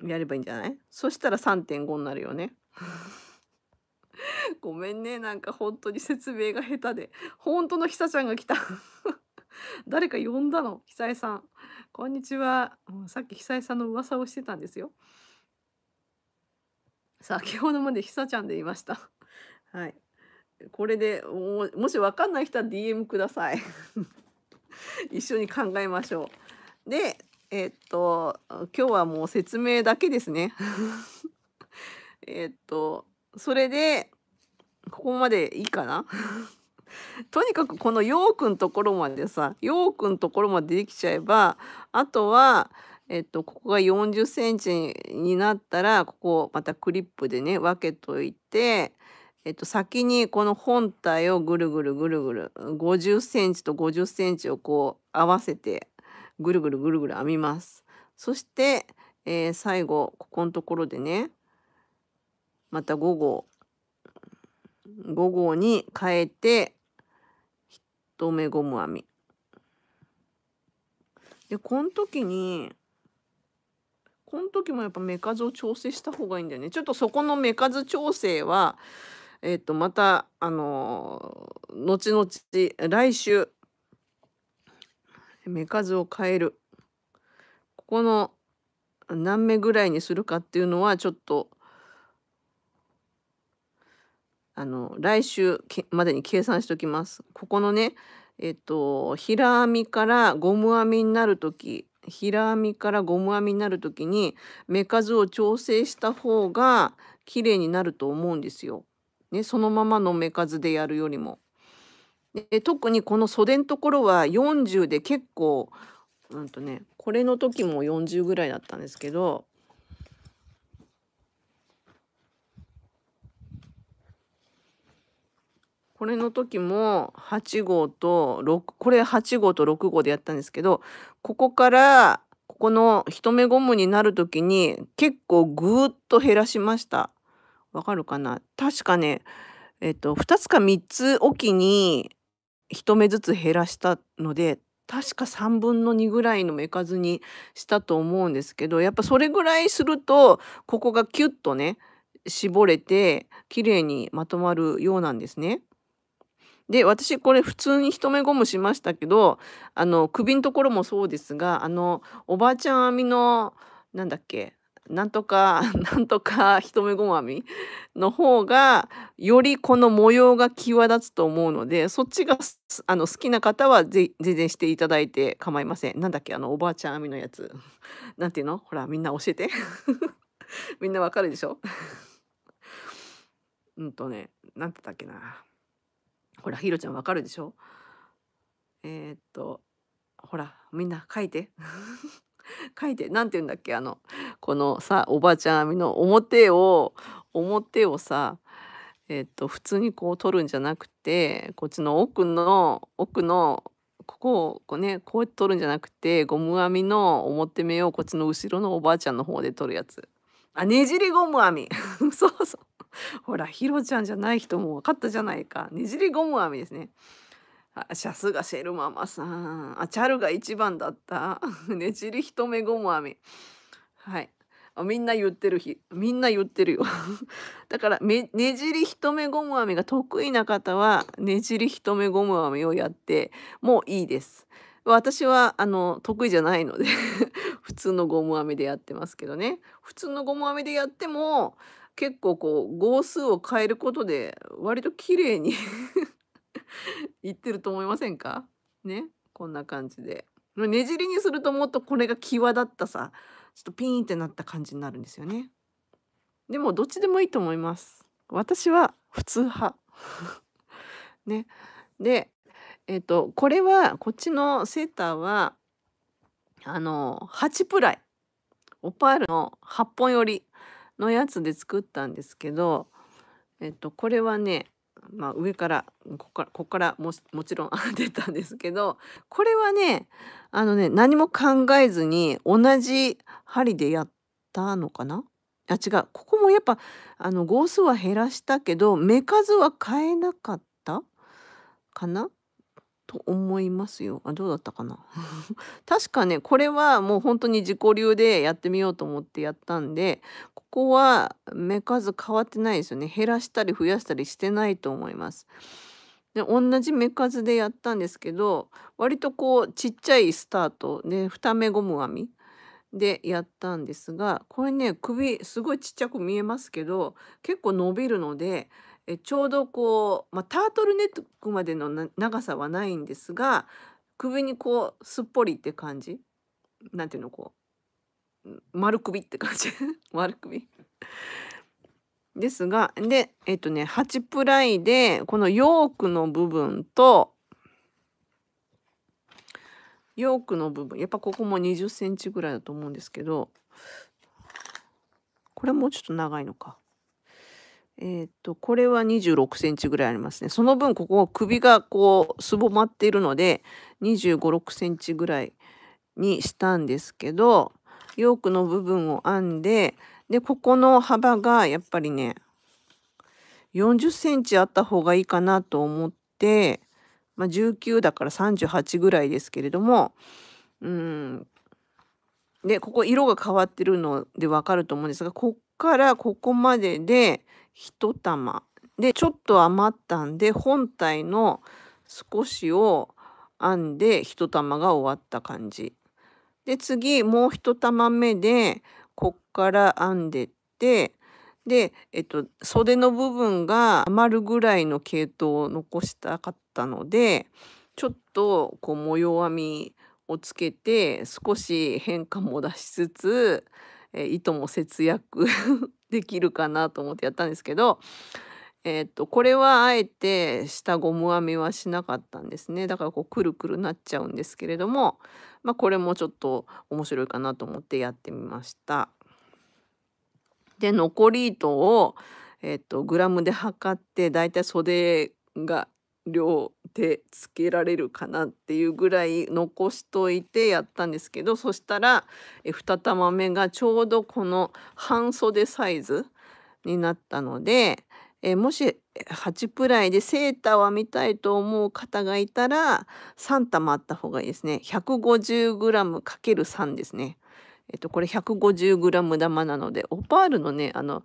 やればいいんじゃないそしたら3.5になるよね。ごめんねなんか本当に説明が下手で本当のひさちゃんが来た誰か呼んだの久江さんこんにちはさっき久江さんの噂をしてたんですよ先ほどまでひさちゃんでいましたはいこれでもし分かんない人は DM ください 一緒に考えましょうでえっと今日はもう説明だけですね えっとそれでここまでいいかな とにかくこのヨークのところまでさヨークのところまでできちゃえばあとはえっと、ここが40センチになったらここをまたクリップでね分けといて、えっと、先にこの本体をぐるぐるぐるぐる50センチと50センチをこう合わせてぐるぐるぐるぐる編みます。そして、えー、最後ここのところでねまた5号5号に変えて1目ゴム編み。でこの時にこの時もやっぱ目数を調整した方がいいんだよね。ちょっとそこの目数調整はえっ、ー、とまたあのー、後々来週目数を変えるここの何目ぐらいにするかっていうのはちょっとあの来週までに計算しておきます。ここのねえっと平編みからゴム編みになる時平編みからゴム編みになる時に目数を調整した方が綺麗になると思うんですよ。ね、そのままの目数でやるよりも。で特にこの袖のところは40で結構うんとねこれの時も40ぐらいだったんですけどこれの時も8号と6これ8号と6号でやったんですけどここからここの一目ゴムになる時に結構ぐーっと減らしました。わかるかな確かねえっと2つか3つおきに1目ずつ減らしたので確か3分の2ぐらいのめかずにしたと思うんですけどやっぱそれぐらいするとここがキュッとね絞れて綺麗にまとまるようなんですね。で私これ普通に一目ゴムしましたけどあの首のところもそうですがあのおばあちゃん編みのなんだっけなんとか なんとか一目ごまみの方がよりこの模様が際立つと思うのでそっちがあの好きな方は全然していただいて構いません。なんだっけあのおばあちゃん編みのやつ なんていうのほらみんな教えて みんなわかるでしょうんとねなんてだっけなほらひろちゃんわかるでしょえー、っとほらみんな書いて 書いて何て言うんだっけあのこのさおばあちゃん編みの表を表をさえっ、と普通にこう取るんじゃなくてこっちの奥の奥のここをこうねこうやって取るんじゃなくてゴム編みの表目をこっちの後ろのおばあちゃんの方で取るやつ。あねじりゴム編み そうそうほらひろちゃんじゃない人も分かったじゃないかねじりゴム編みですね。シャスがシェルママさん。あ、チャルが一番だった。ねじり一目ゴム編み。はい。みんな言ってる日みんな言ってるよ だからねじり一目ゴム編みが得意な方はねじり一目ゴム編みをやってもういいです私はあの得意じゃないので 普通のゴム編みでやってますけどね普通のゴム編みでやっても結構こう号数を変えることで割と綺麗に 言ってると思いませんかねこんな感じで。ねじりにするともっとこれが際立ったさちょっとピーンってなった感じになるんですよね。でもどっちでもいいと思います。私は普通派。ね。で、えっ、ー、と、これは、こっちのセーターは、あの、8プライ。オパールの8本寄りのやつで作ったんですけど、えっ、ー、と、これはね、まあ、上からここからこっからももちろん 出たんですけどこれはねあのね何も考えずに同じ針でやったのかなあ違うここもやっぱあの号数は減らしたけど目数は変えなかったかなと思いますよ。あどうだったかな 確かねこれはもう本当に自己流でやってみようと思ってやったんでこは目数変わってないですよね減らしたり増やしたりしてないと思います。で同じ目数でやったんですけど割とこうちっちゃいスタートで2目ゴム編みでやったんですがこれね首すごいちっちゃく見えますけど結構伸びるのでえちょうどこう、まあ、タートルネックまでの長さはないんですが首にこうすっぽりって感じなんていうのこう丸首って感じ 丸首ですがでえっ、ー、とね8プライでこのヨークの部分とヨークの部分やっぱここも2 0センチぐらいだと思うんですけどこれもうちょっと長いのかえっ、とこれは2 6センチぐらいありますねその分ここ首がこうすぼまっているので2 5 6センチぐらいにしたんですけどヨークの部分を編んででここの幅がやっぱりね40センチあった方がいいかなと思って、まあ、19だから38ぐらいですけれどもうんでここ色が変わってるのでわかると思うんですがこっからここまでで1玉でちょっと余ったんで本体の少しを編んで1玉が終わった感じで次もう一玉目でこっから編んでってで、えっと、袖の部分が余るぐらいの系統を残したかったのでちょっとこう模様編みをつけて少し変化も出しつつ、え糸も節約 できるかなと思ってやったんですけど、えっとこれはあえて下ゴム編みはしなかったんですねだからこうくるくるなっちゃうんですけれどもまあ、これもちょっと面白いかなと思ってやってみました。で残り糸を、えっと、とグラムで測ってだいたい袖が両手つけられるかなっていうぐらい残しといてやったんですけどそしたら2玉目がちょうどこの半袖サイズになったのでえもし8プライでセーターを編みたいと思う方がいたら3玉あった方がいいですね 150g×3 ですねえっとこれ 150g 玉なのでオパールのねあの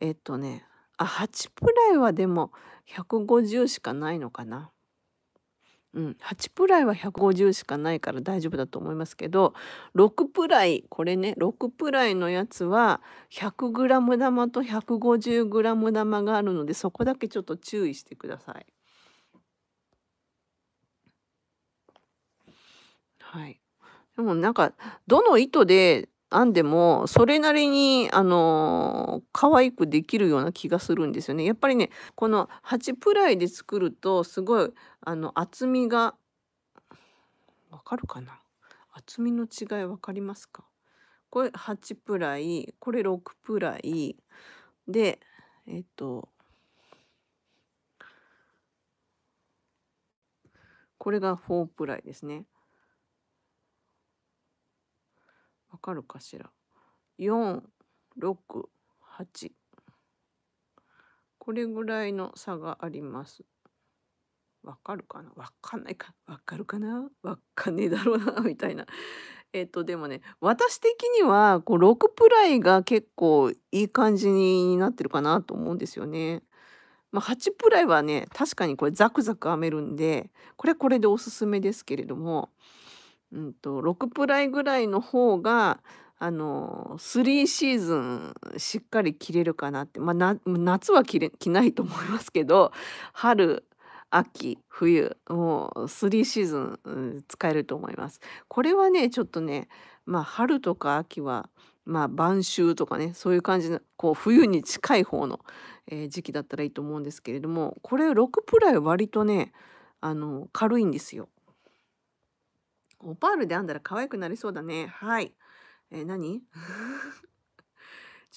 えっとねあ8プライはでも150しかないのかなうん、8プライは150しかないから大丈夫だと思いますけど6プライこれね6プライのやつは 100g 玉と 150g 玉があるのでそこだけちょっと注意してください。はい、でもなんかどの糸で編んでもそれなりにあの可愛くできるような気がするんですよね。やっぱりねこの8プライで作るとすごいあの厚みがわかるかな厚みの違い分かりますかこれ8プライこれ6プライでえっとこれが4プライですね。かるかしら468これぐらいの差がありますわかるかなわかんないかわかるかなわかんねえだろうなみたいなえっとでもね私的にはこう6プライが結構いい感じになってるかなと思うんですよね。まあ、8プライはね確かにこれザクザク編めるんでこれこれでおすすめですけれどもうんと、6プライぐらいの方が、あの3シーズンしっかり着れるかなって、まあ、夏は着れ 着ないと思いますけど春秋冬もう3シーズン、うん、使えると思います。これはねちょっとね、まあ、春とか秋は、まあ、晩秋とかねそういう感じのこう冬に近い方の、えー、時期だったらいいと思うんですけれどもこれ6プライ割とねあの軽いんですよ。オパールで編んだら可愛くなりそうだね。はい。えー、何 ちょ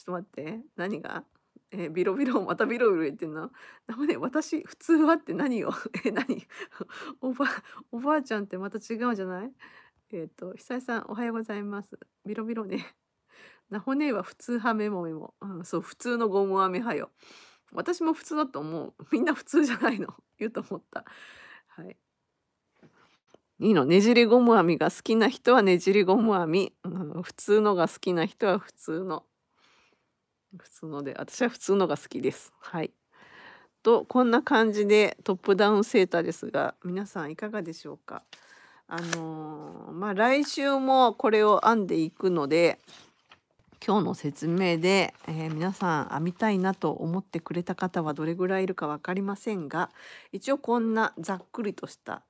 っと待って。何がえー、ビロビロ、またビロビロ言ってんの。ダメね、私、普通はって何を え、何おば、おばあちゃんってまた違うじゃないえっ、ー、と、久井さん、おはようございます。ビロビロね。なほねは普通派メモメモ。うん、そう、普通のゴム編みはよ。私も普通だと思う。みんな普通じゃないの。言うと思った。はい。いいのねじりゴム編みが好きな人はねじりゴム編み、うん、普通のが好きな人は普通の普通ので私は普通のが好きですはいとこんな感じでトップダウンセーターですが皆さんいかがでしょうかあのー、まあ来週もこれを編んでいくので今日の説明で、えー、皆さん編みたいなと思ってくれた方はどれぐらいいるか分かりませんが一応こんなざっくりとした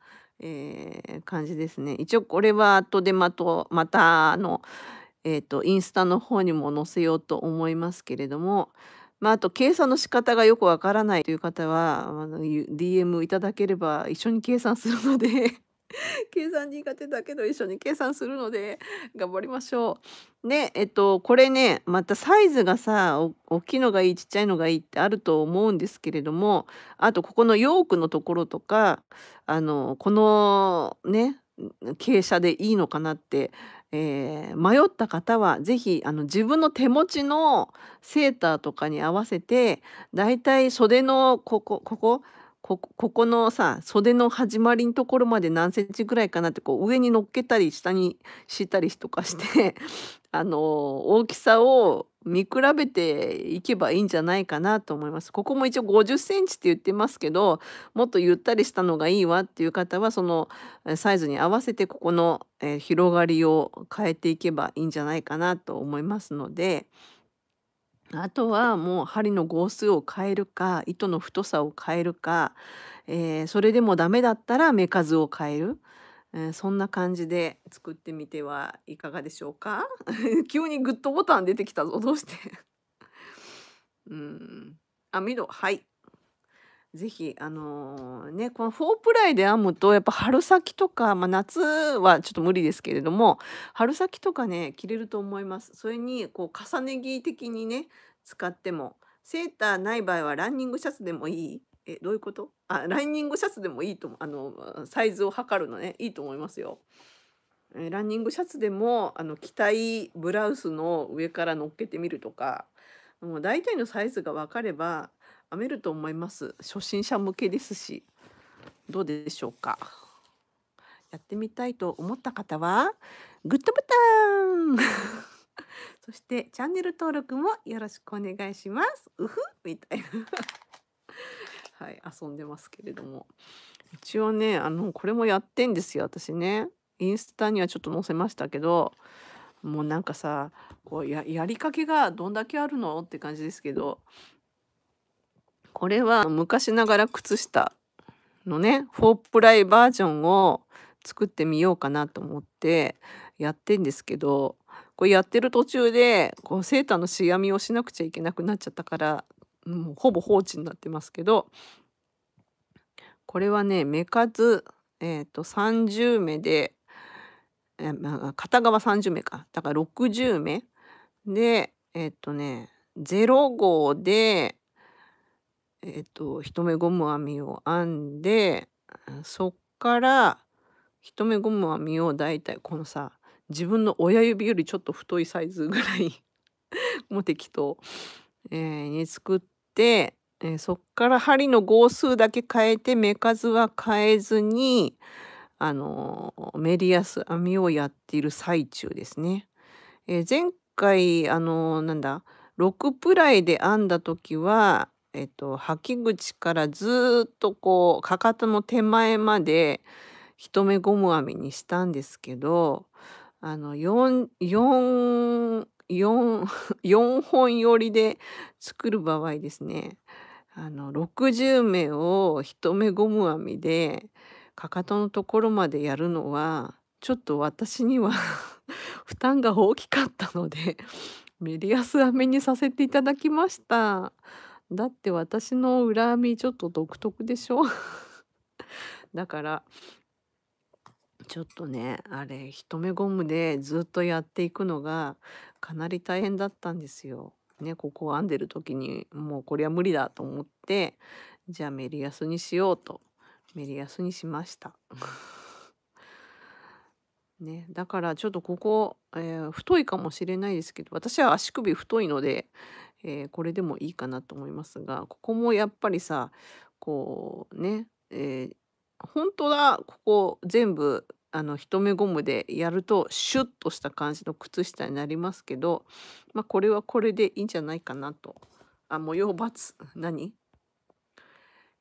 えー、感じですね。一応これは後でまとまたあの、えーと、インスタの方にも載せようと思いますけれども、まあ、あと計算の仕方がよくわからないという方はあの DM いただければ一緒に計算するので 計算苦手だけど一緒に計算するので頑張りましょう。ねえっとこれねまたサイズがさ大きいのがいいちっちゃいのがいいってあると思うんですけれどもあとここのヨークのところとかあのこのね傾斜でいいのかなって、えー、迷った方は是非あの自分の手持ちのセーターとかに合わせてだいたい袖のここここここのさ袖の始まりのところまで何センチぐらいかなってこう上に乗っけたり下にしたりとかして あの大きさを見比べていけばいいんじゃないかなと思います。ここも一応50センチって言ってますけどもっとゆったりしたのがいいわっていう方はそのサイズに合わせてここの、えー、広がりを変えていけばいいんじゃないかなと思いますので。あとはもう針の号数を変えるか糸の太さを変えるか、えー、それでもダメだったら目数を変える、えー、そんな感じで作ってみてはいかがでしょうか 急にグッドボタン出てきたぞどうして うん網戸はいぜひあのー、ねこのフォープライで編むとやっぱ春先とか、まあ、夏はちょっと無理ですけれども春先とかね着れると思いますそれにこう重ね着的にね使ってもセーターない場合はランニングシャツでもいいえどういうことあランニングシャツでもいいとあのサイズを測るのねいいと思いますよ。えランニングシャツでもあの着たいブラウスの上から乗っけてみるとかもう大体のサイズが分かれば編めると思います初心者向けですしどうでしょうかやってみたいと思った方はグッドボタン そしてチャンネル登録もよろしくお願いしますうふみたいな はい遊んでますけれども一応ねあのこれもやってんですよ私ねインスタにはちょっと載せましたけどもうなんかさこうやりかけがどんだけあるのって感じですけどこれは昔ながら靴下のねフォープライバージョンを作ってみようかなと思ってやってんですけどこれやってる途中でこうセーターの仕上みをしなくちゃいけなくなっちゃったからもうほぼ放置になってますけどこれはね目数、えー、と30目で、えー、片側30目かだから60目でえっ、とね0号でえっと1目ゴム編みを編んでそっから1目ゴム編みをだいたいこのさ自分の親指よりちょっと太いサイズぐらい もう適当、えー、に作って、えー、そっから針の号数だけ変えて目数は変えずにあのー、メリヤス編みをやっている最中ですね。えー、前回あのー、なんだ6プライで編んだ時はえっと、履き口からずっとこうかかとの手前まで一目ゴム編みにしたんですけどあの 4, 4, 4, 4本寄りで作る場合ですねあの60目を一目ゴム編みでかかとのところまでやるのはちょっと私には 負担が大きかったのでメリアス編みにさせていただきました。だって私の恨みちょっと独特でしょ だからちょっとねあれ一目ゴムでずっとやっていくのがかなり大変だったんですよ。ねここを編んでる時にもうこれは無理だと思ってじゃあメリヤスにしようとメリヤスにしました。ね、だからちょっとここ、えー、太いかもしれないですけど私は足首太いのでえー、これでもいいかなと思いますがここもやっぱりさこうね、えー、本当だここ全部あの一目ゴムでやるとシュッとした感じの靴下になりますけど、まあ、これはこれでいいんじゃないかなと。あ模様バツ何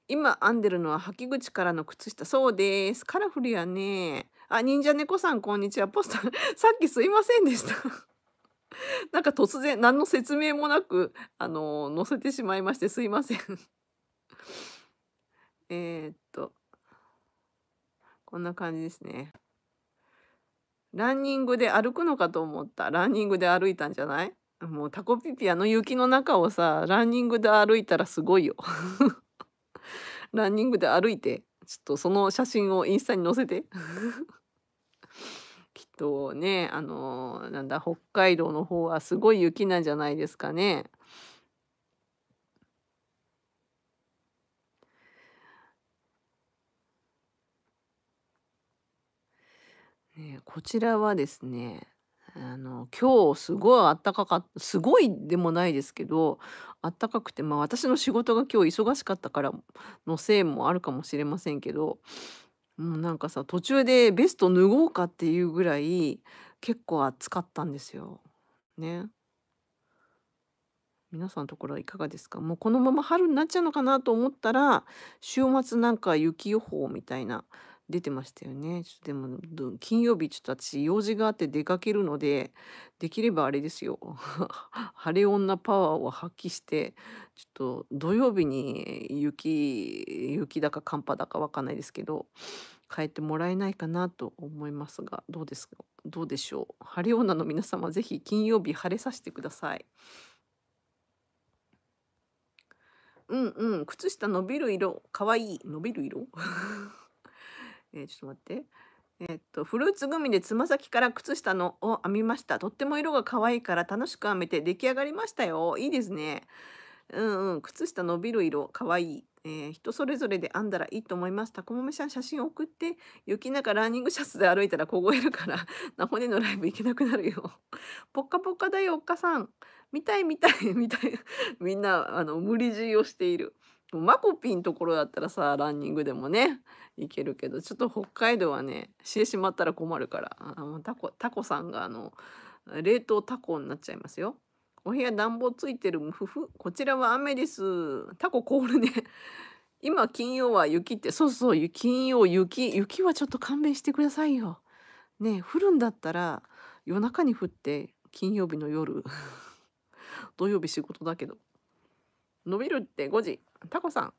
今編んでるのは履き口からの靴下そうですカラフルやねあ忍者猫さんこんにちはポスターさっきすいませんでした なんか突然何の説明もなくあの載せてしまいましてすいません えっとこんな感じですね。ランニングで歩くのかと思ったランニングで歩いたんじゃないもうタコピピあの雪の中をさランニングで歩いたらすごいよ ランニングで歩いてちょっとその写真をインスタに載せてとねあのなんだ北海道の方はすごい雪なんじゃないですかね。ねこちらはですねあの今日すごいあったかかすごいでもないですけどあったかくてまあ私の仕事が今日忙しかったからのせいもあるかもしれませんけどうなんかさ途中でベスト脱ごうかっていうぐらい結構暑かったんですよ。ね。皆さんのところはいかがですかもうこのまま春になっちゃうのかなと思ったら週末なんか雪予報みたいな出てましたよね。ちょっとでも金曜日ちょっと私用事があって出かけるのでできればあれですよ 晴れ女パワーを発揮してちょっと土曜日に雪雪だか寒波だかわかんないですけど変えてもらえないかなと思いますがどうですかどうでしょう晴れ女の皆様是非金曜日晴れさせてください。うんうん靴下伸びる色かわいい伸びる色えー、ちょっと待って。えっと、フルーツグミでつま先から靴下のを編みました。とっても色が可愛いから楽しく編めて出来上がりましたよ。いいですね。うんうん、靴下伸びる色可愛い。えー、人それぞれで編んだらいいと思います。たこもめさん写真送って。雪中ランニングシャツで歩いたら凍えるから、な ホネのライブ行けなくなるよ。ぽっかぽっかだよ、おっかさん。見たい見たい見たい。みんな、あの、無理強いをしている。マコピンところだったらさランニングでもね行けるけどちょっと北海道はねしてしまったら困るからあうタコタコさんがあの冷凍タコになっちゃいますよ。お部屋暖房ついてるふふこちらは雨です。タコ凍るね。今金曜は雪ってそうそう金曜雪雪はちょっと勘弁してくださいよ。ね降るんだったら夜中に降って金曜日の夜 土曜日仕事だけど伸びるって5時。タコさん。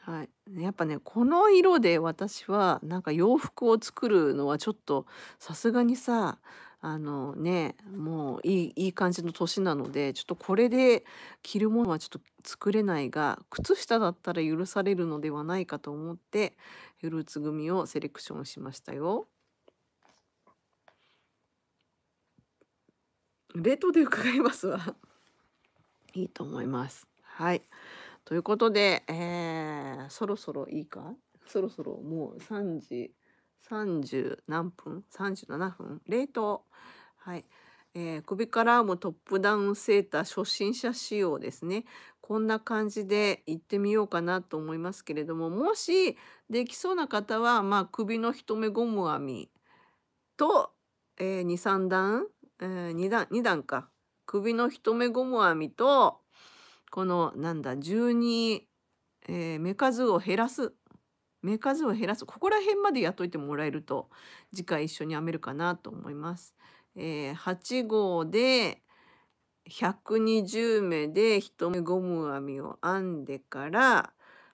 はい、やっぱねこの色で私はなんか洋服を作るのはちょっとさすがにさあのねもういいいい感じの年なのでちょっとこれで着るものはちょっと作れないが靴下だったら許されるのではないかと思ってフルーツ組をセレクションしましたよ。冷凍で伺いますわいいと思います。はい。ということで、えー、そろそろいいかそろそろもう3時30何分 ?37 分冷凍。はい。えー、首からもトップダウンセーター初心者仕様ですね。こんな感じで行ってみようかなと思いますけれども、もしできそうな方は、まあ、首の一目ゴム編みと、えー、2、3段、えー、2段、2段か。首の一目ゴム編みとこのなんだ12、えー、目数を減らす目数を減らすここら辺までやっといてもらえると次回一緒に編めるかなと思います。えー、8号で120目で1目ゴム編みを編んでから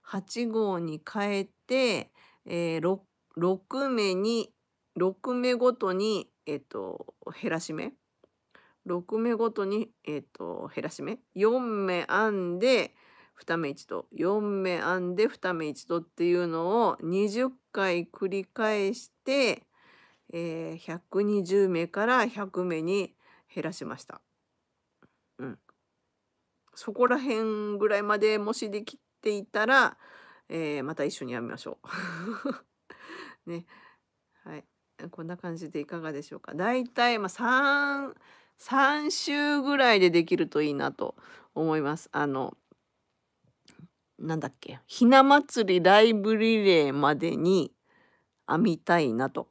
8号に変えて、えー、6, 6目に6目ごとに、えっと、減らし目6目ごとに、えーと、減らし目4目編んで2目一度4目編んで2目一度っていうのを20回繰り返して、えー、120目から100目に減らしました。うん、そこら辺ぐらいまでもしできていたら、えー、また一緒に編みましょう。ねはい、こんな感じでいかがでしょうか。だいたいまあ3 3週ぐらいでできるといいなと思います。あのなんだっけひな祭りライブリレーまでに編みたいなと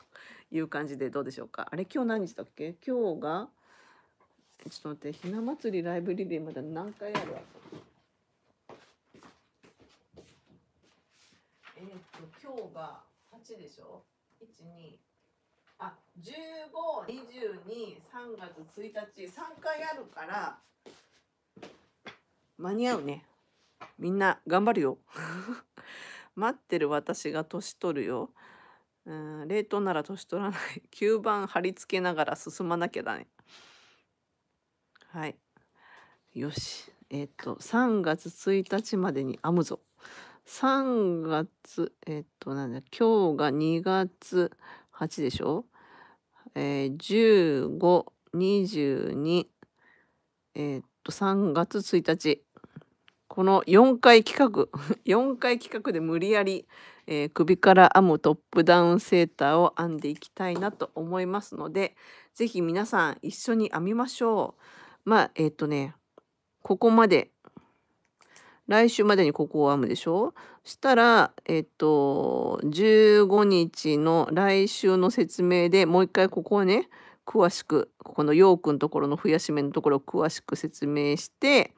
いう感じでどうでしょうか。あれ今日何日だっけ今日がちょっと待ってひな祭りライブリレーまで何回あるわえっと今日が8でしょ ?12。15223月1日3回あるから間に合うねみんな頑張るよ 待ってる私が年取るようん冷凍なら年取らない吸盤貼り付けながら進まなきゃだねはいよしえっ、ー、と3月1日までに編むぞ3月えっ、ー、となんだ今日が2月8でしょえー、15、22、えー、っと、3月1日。この4回企画、4 回企画で無理やり、えー、首から編むトップダウンセーターを編んでいきたいなと思いますので、是非皆さん一緒に編みましょう。まあ、えっとね、ここまで来週までにここを編むでしょしたらえっと15日の来週の説明でもう一回ここはね詳しくここのヨークのところの増やし目のところを詳しく説明して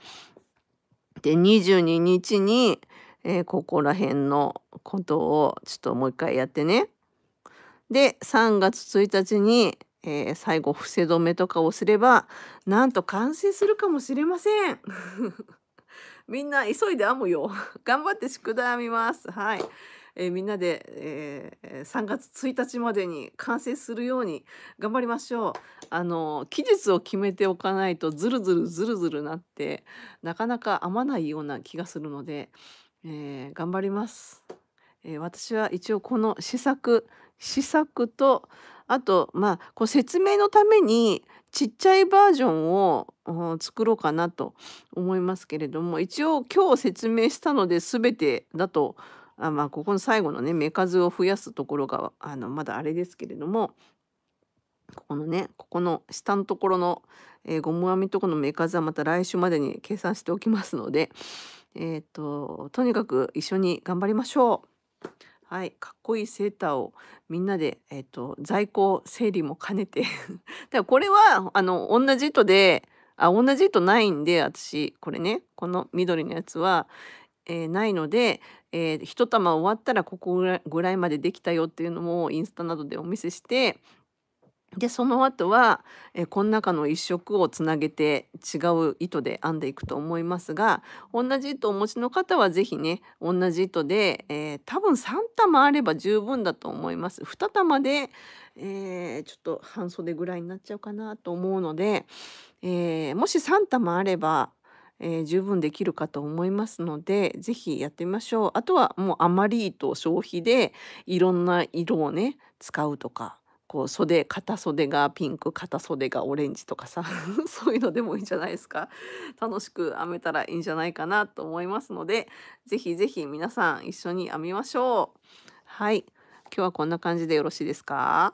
で22日に、えー、ここら辺のことをちょっともう一回やってね。で3月1日に、えー、最後伏せ止めとかをすればなんと完成するかもしれません。みんな急いで編むよ 頑張って宿題編みますはい、えー、みんなで、えー、3月1日までに完成するように頑張りましょうあの期日を決めておかないとズルズルズルズルなってなかなか編まないような気がするので、えー、頑張ります、え私は一応この試作試作とあとまあこう説明のためにちっちゃいバージョンを作ろうかなと思いますけれども一応今日説明したので全てだとあまあここの最後のね目数を増やすところがあのまだあれですけれどもここのねここの下のところの、えー、ゴム編みとこの目数はまた来週までに計算しておきますのでえっ、ととにかく一緒に頑張りましょう。はい、かっこいいセーターをみんなで、えっと、在庫整理も兼ねて だこれはあの同じ糸であ同じ糸ないんで私これねこの緑のやつは、えー、ないので、えー、1玉終わったらここぐらいまでできたよっていうのもインスタなどでお見せしてでその後はえこの中の1色をつなげて違う糸で編んでいくと思いますが同じ糸をお持ちの方は是非ね同じ糸で、えー、多分3玉あれば十分だと思います。2玉で、えー、ちょっと半袖ぐらいになっちゃうかなと思うので、えー、もし3玉あればえー、十分できるかと思いますので是非やってみましょうあとはもう余り糸消費でいろんな色をね使うとかこう袖片袖がピンク片袖がオレンジとかさ そういうのでもいいんじゃないですか楽しく編めたらいいんじゃないかなと思いますので是非是非皆さん一緒に編みましょうはい今日はこんな感じでよろしいですか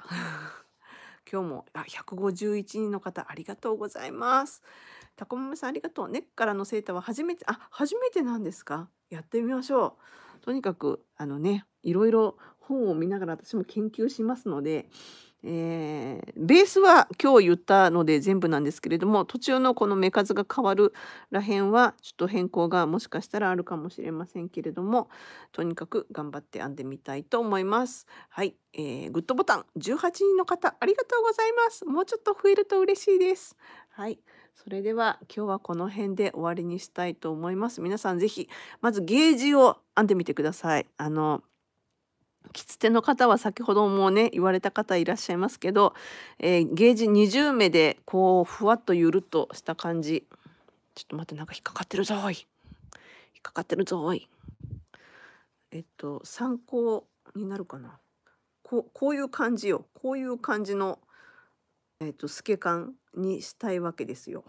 今日もあ151人の方ありがとうございますタコマメさんありがとうネックからのセーターは初めてあ初めてなんですかやってみましょうとにかくあのねいろいろ本を見ながら私も研究しますのでえー、ベースは今日言ったので全部なんですけれども途中のこの目数が変わるらへんはちょっと変更がもしかしたらあるかもしれませんけれどもとにかく頑張って編んでみたいと思います。はい、えー、グッドボタン18人の方ありがとうございます。もうちょっと増えると嬉しいです。はい、それでは今日はこの辺で終わりにしたいと思います。皆さんぜひまずゲージを編んでみてください。あの着つての方は先ほどもね言われた方いらっしゃいますけど、えー、ゲージ20目でこうふわっとゆるっとした感じちょっと待ってなんか引っかかってるぞい引っかかってるぞいえっと参考になるかなこういう感じよこういう感じのえっと透け感にしたいわけですよ。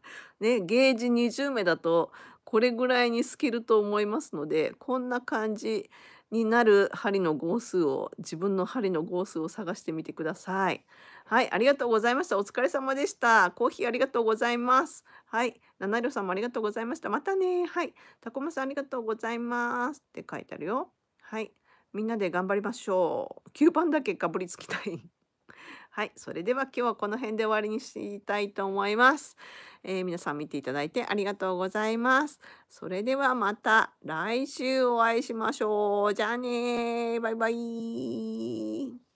ねゲージ20目だとこれぐらいに透けると思いますのでこんな感じになる針の号数を自分の針の号数を探してみてください。はい、ありがとうございました。お疲れ様でした。コーヒーありがとうございます。はい、七色さんもありがとうございました。またね。はい、タコマさんありがとうございますって書いてあるよ。はい、みんなで頑張りましょう。吸盤だけかぶりつきたい。はい、それでは今日はこの辺で終わりにしたいと思います。えー、皆さん見ていただいてありがとうございます。それではまた来週お会いしましょう。じゃあねバイバイ。